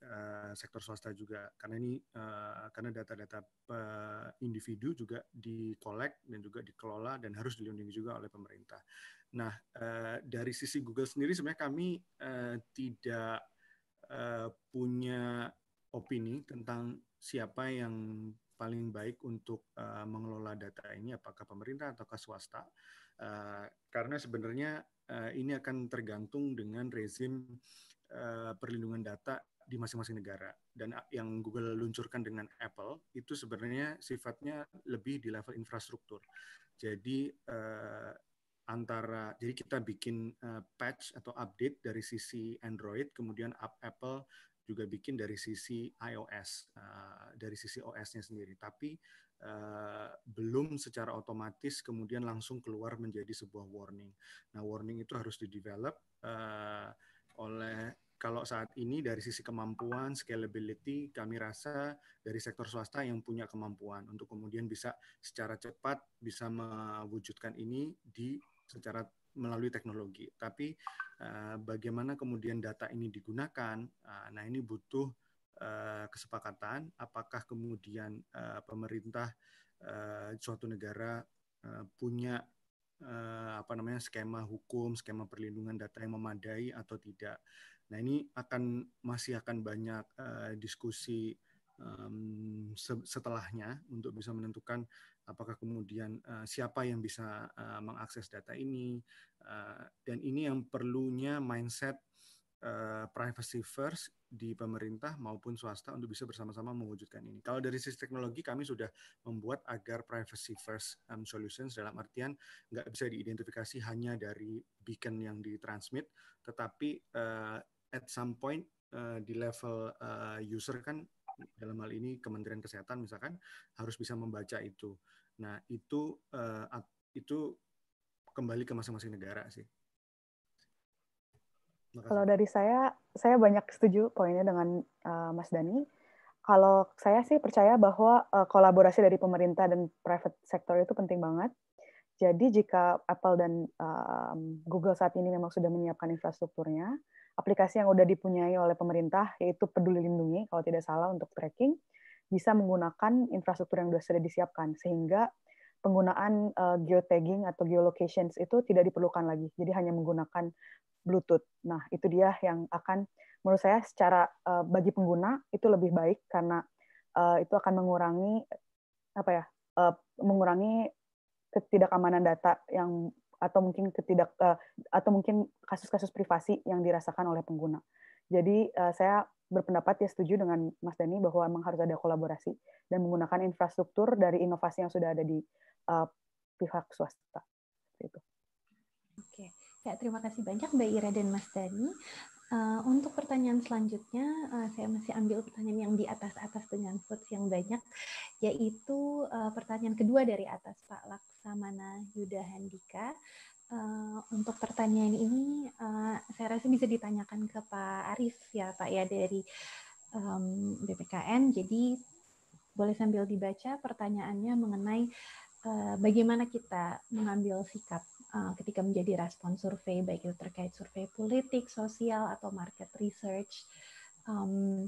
Speaker 4: Eh, sektor swasta juga karena ini uh, karena data-data eh, individu juga dikolek dan juga dikelola dan harus dilindungi juga oleh pemerintah. Nah uh, dari sisi Google sendiri sebenarnya kami uh, tidak uh, punya opini tentang siapa yang paling baik untuk uh, mengelola data ini apakah pemerintah ataukah swasta uh, karena sebenarnya uh, ini akan tergantung dengan rezim uh, perlindungan data di masing-masing negara dan yang Google luncurkan dengan Apple itu sebenarnya sifatnya lebih di level infrastruktur. Jadi eh, antara jadi kita bikin eh, patch atau update dari sisi Android, kemudian app Apple juga bikin dari sisi iOS, uh, dari sisi OS-nya sendiri. Tapi uh, belum secara otomatis kemudian langsung keluar menjadi sebuah warning. Nah, warning itu harus didevelop uh, oleh kalau saat ini dari sisi kemampuan, scalability, kami rasa dari sektor swasta yang punya kemampuan untuk kemudian bisa secara cepat bisa mewujudkan ini di secara melalui teknologi. Tapi eh, bagaimana kemudian data ini digunakan, ah, nah ini butuh eh, kesepakatan. Apakah kemudian eh, pemerintah suatu negara punya apa namanya skema hukum, skema perlindungan data yang memadai atau tidak? Nah ini akan masih akan banyak uh, diskusi um, setelahnya untuk bisa menentukan apakah kemudian uh, siapa yang bisa uh, mengakses data ini uh, dan ini yang perlunya mindset uh, privacy first di pemerintah maupun swasta untuk bisa bersama-sama mewujudkan ini. Kalau dari sisi teknologi kami sudah membuat agar privacy first um, solutions dalam artian nggak bisa diidentifikasi hanya dari beacon yang ditransmit, tetapi at some point uh, di level uh, user kan dalam hal ini Kementerian Kesehatan misalkan harus bisa membaca itu. Nah itu uh, itu kembali ke masing-masing negara sih.
Speaker 2: Makasih. Kalau dari saya, saya banyak setuju poinnya dengan uh, Mas Dani. Kalau saya sih percaya bahwa uh, kolaborasi dari pemerintah dan private sector itu penting banget jadi jika Apple dan um, Google saat ini memang sudah menyiapkan infrastrukturnya, aplikasi yang sudah dipunyai oleh pemerintah yaitu Peduli Lindungi kalau tidak salah untuk tracking bisa menggunakan infrastruktur yang sudah sudah disiapkan sehingga penggunaan uh, geotagging atau geolocations itu tidak diperlukan lagi. Jadi hanya menggunakan Bluetooth. Nah, itu dia yang akan menurut saya secara uh, bagi pengguna itu lebih baik karena uh, itu akan mengurangi apa ya? Uh, mengurangi ketidakamanan data yang atau mungkin ketidak uh, atau mungkin kasus-kasus privasi yang dirasakan oleh pengguna. Jadi uh, saya berpendapat ya setuju dengan Mas Dani bahwa memang harus ada kolaborasi dan menggunakan infrastruktur dari inovasi yang sudah ada di uh, pihak swasta. Itu.
Speaker 1: Oke, ya terima kasih banyak Mbak Ira dan Mas Dani. Eh, untuk pertanyaan selanjutnya, uh, saya masih ambil pertanyaan yang di atas-atas dengan votes yang banyak, yaitu uh, pertanyaan kedua dari atas Pak Laksamana Yuda Handika. Uh, untuk pertanyaan ini, uh, saya rasa bisa ditanyakan ke Pak Arif ya Pak ya dari um, BPKN. Jadi boleh sambil dibaca pertanyaannya mengenai uh, bagaimana kita mengambil sikap Eh, ketika menjadi respon survei baik itu terkait survei politik, sosial atau market research. Um,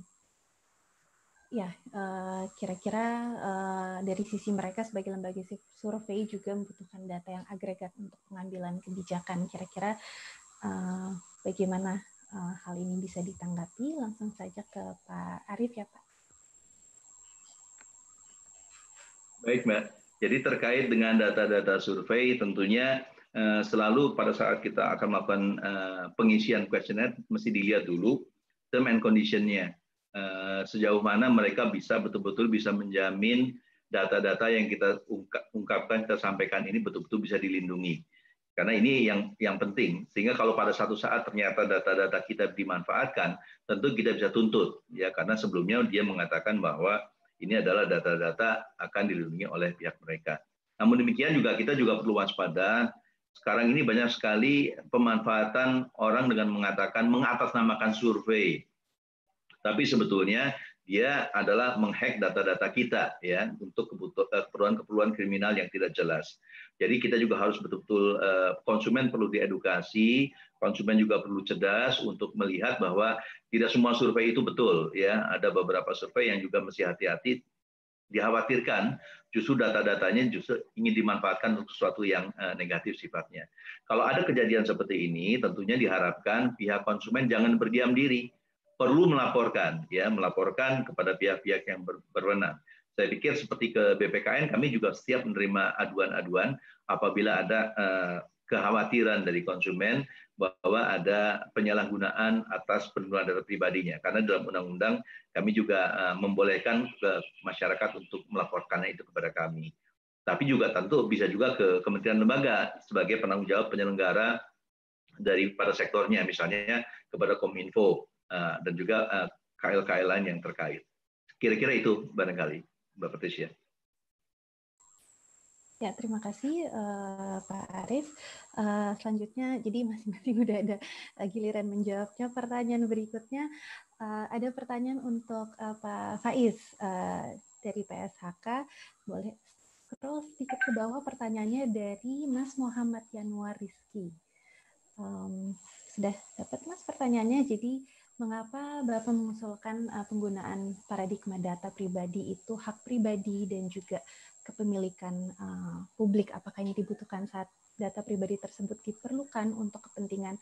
Speaker 1: ya uh, kira-kira uh, dari sisi mereka sebagai lembaga survei juga membutuhkan data yang agregat untuk pengambilan kebijakan. Kira-kira uh, bagaimana uh, hal ini bisa ditanggapi? Langsung saja ke Pak Arief ya Pak.
Speaker 5: Baik Mbak. Jadi terkait dengan data-data survei tentunya Eh, selalu pada saat kita akan melakukan eh, pengisian kuesioner mesti dilihat dulu term and conditionnya eh, sejauh mana mereka bisa betul-betul bisa menjamin data-data yang kita ungkapkan kita sampaikan ini betul-betul bisa dilindungi karena ini yang yang penting sehingga kalau pada satu saat ternyata data-data kita dimanfaatkan tentu kita bisa tuntut ya karena sebelumnya dia mengatakan bahwa ini adalah data-data akan dilindungi oleh pihak mereka namun demikian juga kita juga perlu waspada sekarang ini banyak sekali pemanfaatan orang dengan mengatakan mengatasnamakan survei. Tapi sebetulnya dia adalah menghack data-data kita ya untuk eh, keperluan-keperluan kriminal yang tidak jelas. Jadi kita juga harus betul-betul eh, konsumen perlu diedukasi, konsumen juga perlu cerdas untuk melihat bahwa tidak semua survei itu betul ya. Ada beberapa survei yang juga mesti hati-hati dikhawatirkan justru data-datanya justru ingin dimanfaatkan untuk sesuatu yang eh, negatif sifatnya. Kalau ada kejadian seperti ini, tentunya diharapkan pihak konsumen jangan berdiam diri, perlu melaporkan, ya melaporkan kepada pihak-pihak yang berwenang. Saya pikir seperti ke BPKN, kami juga setiap menerima aduan-aduan apabila ada eh, kekhawatiran dari konsumen bahwa ada penyalahgunaan atas perlindungan data pribadinya karena dalam undang-undang kami juga eh, membolehkan ke masyarakat untuk melaporkannya itu kepada kami tapi juga tentu bisa juga ke kementerian lembaga sebagai penanggung jawab penyelenggara dari pada sektornya misalnya kepada Kominfo eh, dan juga eh, KL-KL lain yang terkait kira-kira itu barangkali Mbak Patricia
Speaker 1: Ya, terima kasih uh, Pak Arief. Uh, selanjutnya, jadi masing-masing udah ada eh, giliran menjawabnya. Pertanyaan berikutnya, uh, ada pertanyaan untuk uh, Pak Faiz uh, dari PSHK. Boleh scroll sedikit ke bawah pertanyaannya dari Mas Muhammad Yanuar Rizki. Um, sudah dapat Mas pertanyaannya, jadi mengapa Bapak mengusulkan uh, penggunaan paradigma data pribadi itu hak pribadi dan juga kepemilikan uh, publik apakah ini dibutuhkan saat data pribadi tersebut diperlukan untuk kepentingan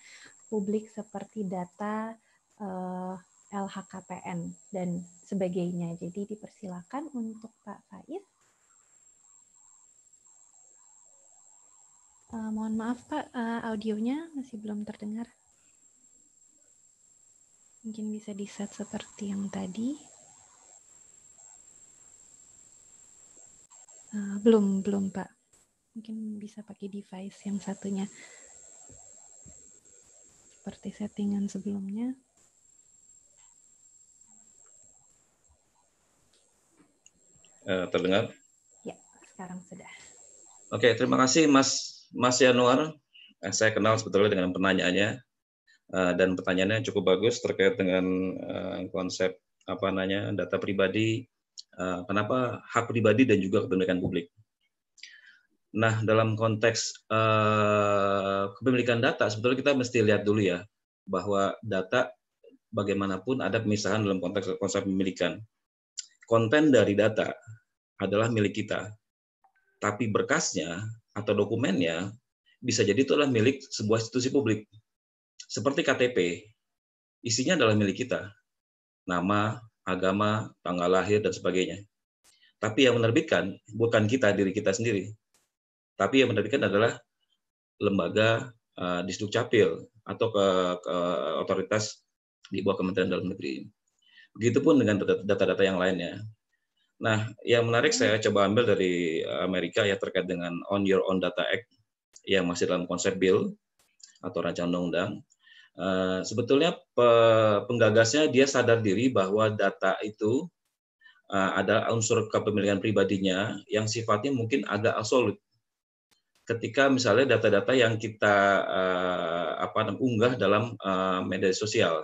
Speaker 1: publik seperti data uh, eh, LHKPN dan sebagainya. Jadi dipersilakan untuk Pak Faiz. Uh, mohon maaf Pak, uh, audionya masih belum terdengar. Mungkin bisa di-set seperti yang tadi. Eh, belum, belum Pak. Mungkin bisa pakai device yang satunya. Seperti settingan sebelumnya.
Speaker 3: Uh, terdengar?
Speaker 1: Ya, sekarang sudah.
Speaker 3: Oke, okay, terima kasih Mas Mas Yanuar. Eh, saya kenal sebetulnya dengan pertanyaannya dan pertanyaannya cukup bagus terkait dengan konsep apa namanya data pribadi Eh, kenapa hak pribadi dan juga kepemilikan publik. Nah, dalam konteks uh, kepemilikan data, sebetulnya kita mesti lihat dulu ya bahwa data bagaimanapun ada pemisahan dalam konteks konsep pemilikan. Konten dari data adalah milik kita, tapi berkasnya atau dokumennya bisa jadi itu adalah milik sebuah institusi publik. Seperti KTP, isinya adalah milik kita. Nama, agama, tanggal lahir, dan sebagainya. Tapi yang menerbitkan bukan kita, diri kita sendiri. Tapi yang menerbitkan adalah lembaga uh, eh, di Capil atau ke, ke otoritas di bawah Kementerian Dalam Negeri. Begitupun dengan data-data yang lainnya. Nah, yang menarik saya coba ambil dari Amerika ya terkait dengan On Your Own Data Act yang masih dalam konsep bill atau rancangan undang-undang. Eh, sebetulnya pe penggagasnya dia sadar diri bahwa data itu uh, eh, ada unsur kepemilikan pribadinya yang sifatnya mungkin agak absolut. Ketika misalnya data-data yang kita uh, apa unggah dalam uh, media sosial,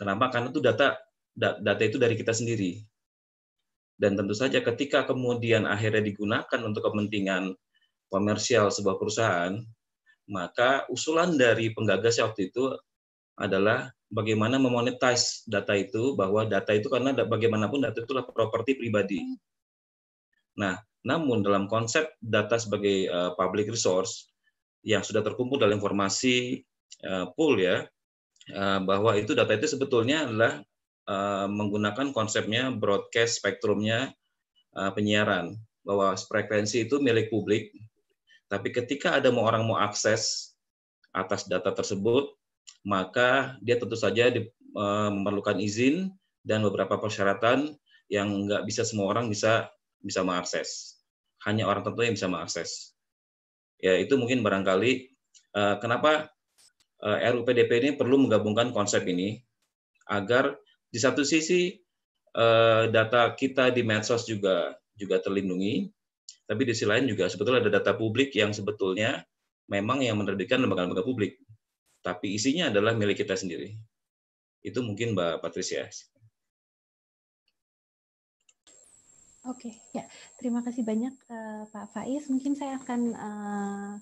Speaker 3: kenapa? Karena itu data data itu dari kita sendiri. Dan tentu saja ketika kemudian akhirnya digunakan untuk kepentingan komersial sebuah perusahaan, maka usulan dari penggagas waktu itu adalah bagaimana memonetize data itu bahwa data itu karena bagaimanapun data itu adalah properti pribadi. Hmm. Nah, namun dalam konsep data sebagai eh, public resource yang sudah terkumpul dalam informasi eh, pool ya eh, bahwa itu data itu sebetulnya adalah menggunakan konsepnya broadcast spektrumnya penyiaran bahwa frekuensi itu milik publik tapi ketika ada mau orang mau akses atas data tersebut, maka dia tentu saja di, e, memerlukan izin dan beberapa persyaratan yang nggak bisa semua orang bisa bisa mengakses. Hanya orang tertentu yang bisa mengakses. Ya itu mungkin barangkali e, kenapa e, eh, RUPDP ini perlu menggabungkan konsep ini agar di satu sisi data kita di medsos juga juga terlindungi, tapi di sisi lain juga sebetulnya ada data publik yang sebetulnya memang yang menerbitkan lembaga-lembaga publik, tapi isinya adalah milik kita sendiri. Itu mungkin Mbak Patricia.
Speaker 1: Oke, ya terima kasih banyak eh, Pak Faiz. Mungkin saya akan uh,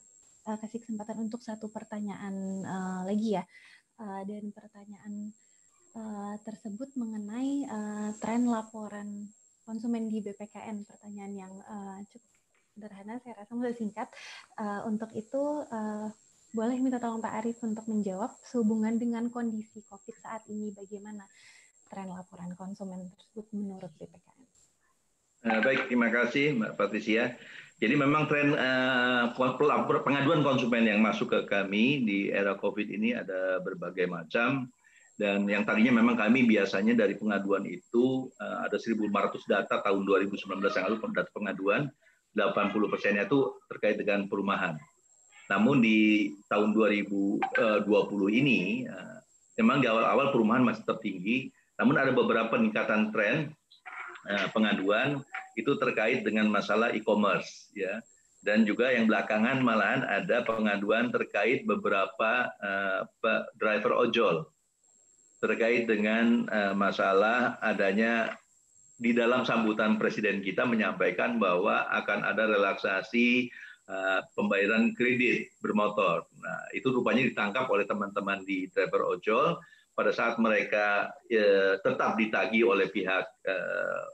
Speaker 1: kasih kesempatan untuk satu pertanyaan uh, lagi ya, uh, dan pertanyaan uh, tersebut mengenai uh, tren laporan konsumen di BPKN? Pertanyaan yang uh, cukup sederhana, saya rasa mudah singkat. Uh, untuk itu, uh, boleh minta tolong Pak Arief untuk menjawab sehubungan dengan kondisi COVID saat ini, bagaimana tren laporan konsumen tersebut menurut BPKN?
Speaker 5: Nah, baik, terima kasih Mbak Patricia. Jadi memang tren eh, pengaduan konsumen yang masuk ke kami di era COVID ini ada berbagai macam dan yang tadinya memang kami biasanya dari pengaduan itu eh, ada 1.500 data tahun 2019 yang lalu data pengaduan, 80 persennya itu terkait dengan perumahan. Namun di tahun 2020 eh, ini eh, memang di awal-awal perumahan masih tertinggi, namun ada beberapa peningkatan tren pengaduan itu terkait dengan masalah e-commerce ya dan juga yang belakangan malahan ada pengaduan terkait beberapa driver ojol terkait dengan eh, masalah adanya di dalam sambutan presiden kita menyampaikan bahwa akan ada relaksasi eh, pembayaran kredit bermotor. Nah, itu rupanya ditangkap oleh teman-teman di driver ojol pada saat mereka uh, tetap ditagi oleh pihak uh,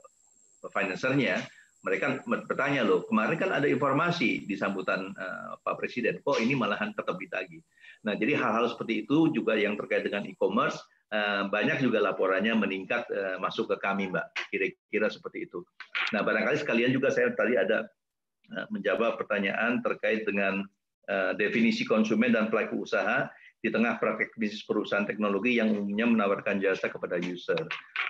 Speaker 5: financernya, mereka bertanya loh, kemarin kan ada informasi di sambutan uh, Pak Presiden, kok ini malahan tetap ditagi. Nah, jadi hal-hal seperti itu juga yang terkait dengan e-commerce Eh, banyak juga laporannya meningkat eh, masuk ke kami, Mbak. Kira-kira seperti itu. Nah, barangkali sekalian juga saya tadi ada eh, menjawab pertanyaan terkait dengan definisi konsumen dan pelaku usaha di tengah praktik bisnis perusahaan teknologi yang umumnya menawarkan jasa kepada user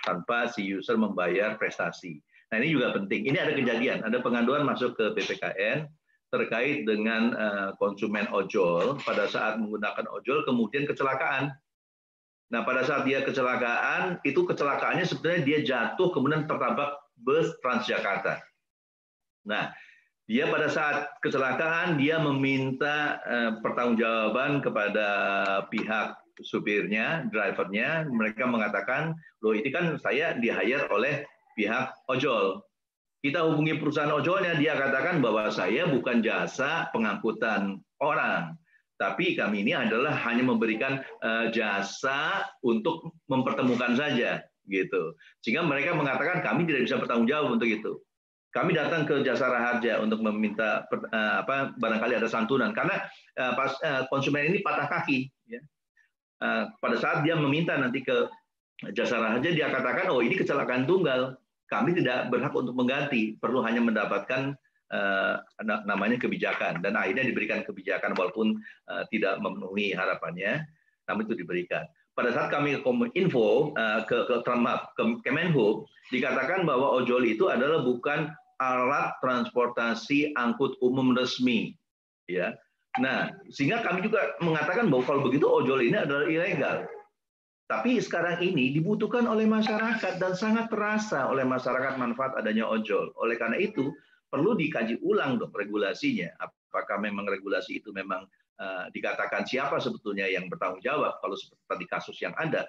Speaker 5: tanpa si user membayar prestasi. Nah, ini juga penting. Ini ada kejadian, ada pengaduan masuk ke BPKN terkait dengan konsumen ojol pada saat menggunakan ojol kemudian kecelakaan Nah, pada saat dia kecelakaan, itu kecelakaannya sebenarnya dia jatuh kemudian tertabrak bus Transjakarta. Nah, dia pada saat kecelakaan dia meminta eh, pertanggungjawaban kepada pihak supirnya, drivernya, mereka mengatakan, loh ini kan saya di hire oleh pihak ojol. Kita hubungi perusahaan ojolnya, dia katakan bahwa saya bukan jasa pengangkutan orang, tapi kami ini adalah hanya memberikan eh, jasa untuk mempertemukan saja gitu. Sehingga mereka mengatakan kami tidak bisa bertanggung jawab untuk itu. Kami datang ke Jasa Raharja untuk meminta eh, apa barangkali ada santunan karena eh, pas, konsumen ini patah kaki ya. Pada saat dia meminta nanti ke Jasa Raharja, dia katakan oh ini kecelakaan tunggal. Kami tidak berhak untuk mengganti, perlu hanya mendapatkan Eh, namanya kebijakan dan akhirnya diberikan kebijakan walaupun eh, tidak memenuhi harapannya namun itu diberikan pada saat kami info eh, ke ke, ke Kemenhub dikatakan bahwa ojol itu adalah bukan alat transportasi angkut umum resmi ya nah sehingga kami juga mengatakan bahwa kalau begitu ojol ini adalah ilegal tapi sekarang ini dibutuhkan oleh masyarakat dan sangat terasa oleh masyarakat manfaat adanya ojol. Oleh karena itu, perlu dikaji ulang dong regulasinya. Apakah memang regulasi itu memang uh, dikatakan siapa sebetulnya yang bertanggung jawab kalau seperti kasus yang ada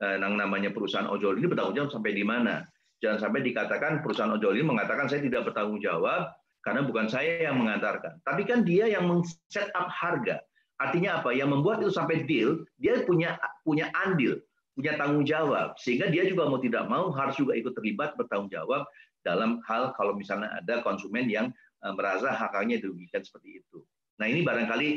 Speaker 5: eh, yang namanya perusahaan ojol ini bertanggung jawab sampai di mana? Jangan sampai dikatakan perusahaan ojol ini mengatakan saya tidak bertanggung jawab karena bukan saya yang mengantarkan. Tapi kan dia yang set up harga. Artinya apa? Yang membuat itu sampai deal, dia punya punya andil, punya tanggung jawab sehingga dia juga mau tidak mau harus juga ikut terlibat bertanggung jawab dalam hal kalau misalnya ada konsumen yang e, merasa haknya dirugikan seperti itu. Nah ini barangkali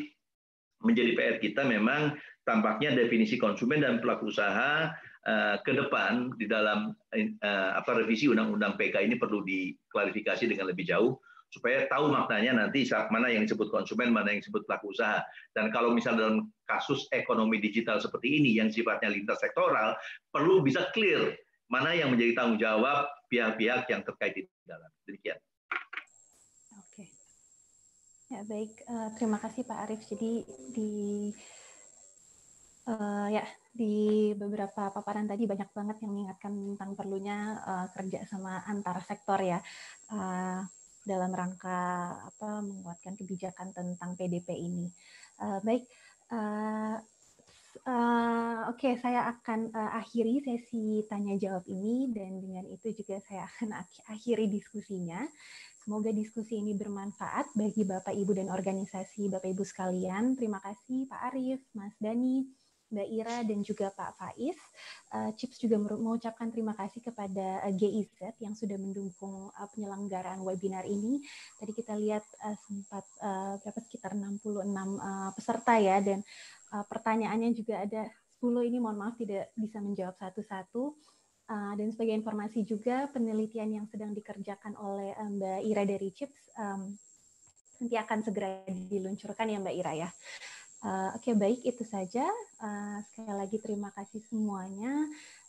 Speaker 5: menjadi PR kita memang tampaknya definisi konsumen dan pelaku usaha e, ke depan di dalam e, apa revisi undang-undang PK ini perlu diklarifikasi dengan lebih jauh supaya tahu maknanya nanti saat mana yang disebut konsumen, mana yang disebut pelaku usaha. Dan kalau misalnya dalam kasus ekonomi digital seperti ini yang sifatnya lintas sektoral, perlu bisa clear mana yang menjadi tanggung jawab pihak-pihak yang terkait di dalam. Demikian.
Speaker 1: Oke. Ya, baik, uh, terima kasih Pak Arief. Jadi di uh, ya di beberapa paparan tadi banyak banget yang mengingatkan tentang perlunya uh, kerja sama antar sektor ya. Uh, dalam rangka apa menguatkan kebijakan tentang PDP ini. Uh, baik, uh, Eh, oke okay, saya akan uh, akhiri sesi tanya jawab ini dan dengan itu juga saya akan akhiri diskusinya. Semoga diskusi ini bermanfaat bagi Bapak Ibu dan organisasi Bapak Ibu sekalian. Terima kasih Pak Arif, Mas Dani, Mbak Ira dan juga Pak Faiz. Uh, Chips juga mengucapkan terima kasih kepada uh, GIZ yang sudah mendukung uh, penyelenggaraan webinar ini. Tadi kita lihat sempat berapa sekitar 66 peserta ya dan Eh, pertanyaannya juga ada 10 ini mohon maaf tidak bisa menjawab satu-satu. Uh, dan sebagai informasi juga penelitian yang sedang dikerjakan oleh eh, Mbak Ira dari CHIPS um, nanti akan segera diluncurkan ya Mbak Ira ya. Uh, Oke okay, baik itu saja. Uh, sekali lagi terima kasih semuanya.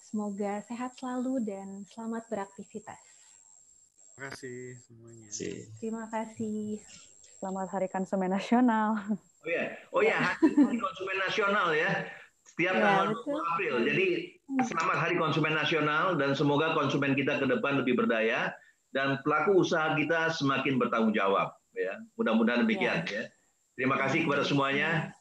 Speaker 1: Semoga sehat selalu dan selamat beraktivitas.
Speaker 5: Terima kasih semuanya.
Speaker 2: Terima kasih. Selamat Hari Konsumen Nasional. Oh ya, oh ya, hari
Speaker 5: konsumen nasional ya. Setiap ya, tanggal
Speaker 2: 20 April. Jadi hmm. selamat
Speaker 5: Hari Konsumen Nasional dan semoga konsumen kita ke depan lebih berdaya dan pelaku usaha kita semakin bertanggung jawab ya. Mudah-mudahan demikian ya. ya.
Speaker 2: Terima kasih kepada
Speaker 5: semuanya.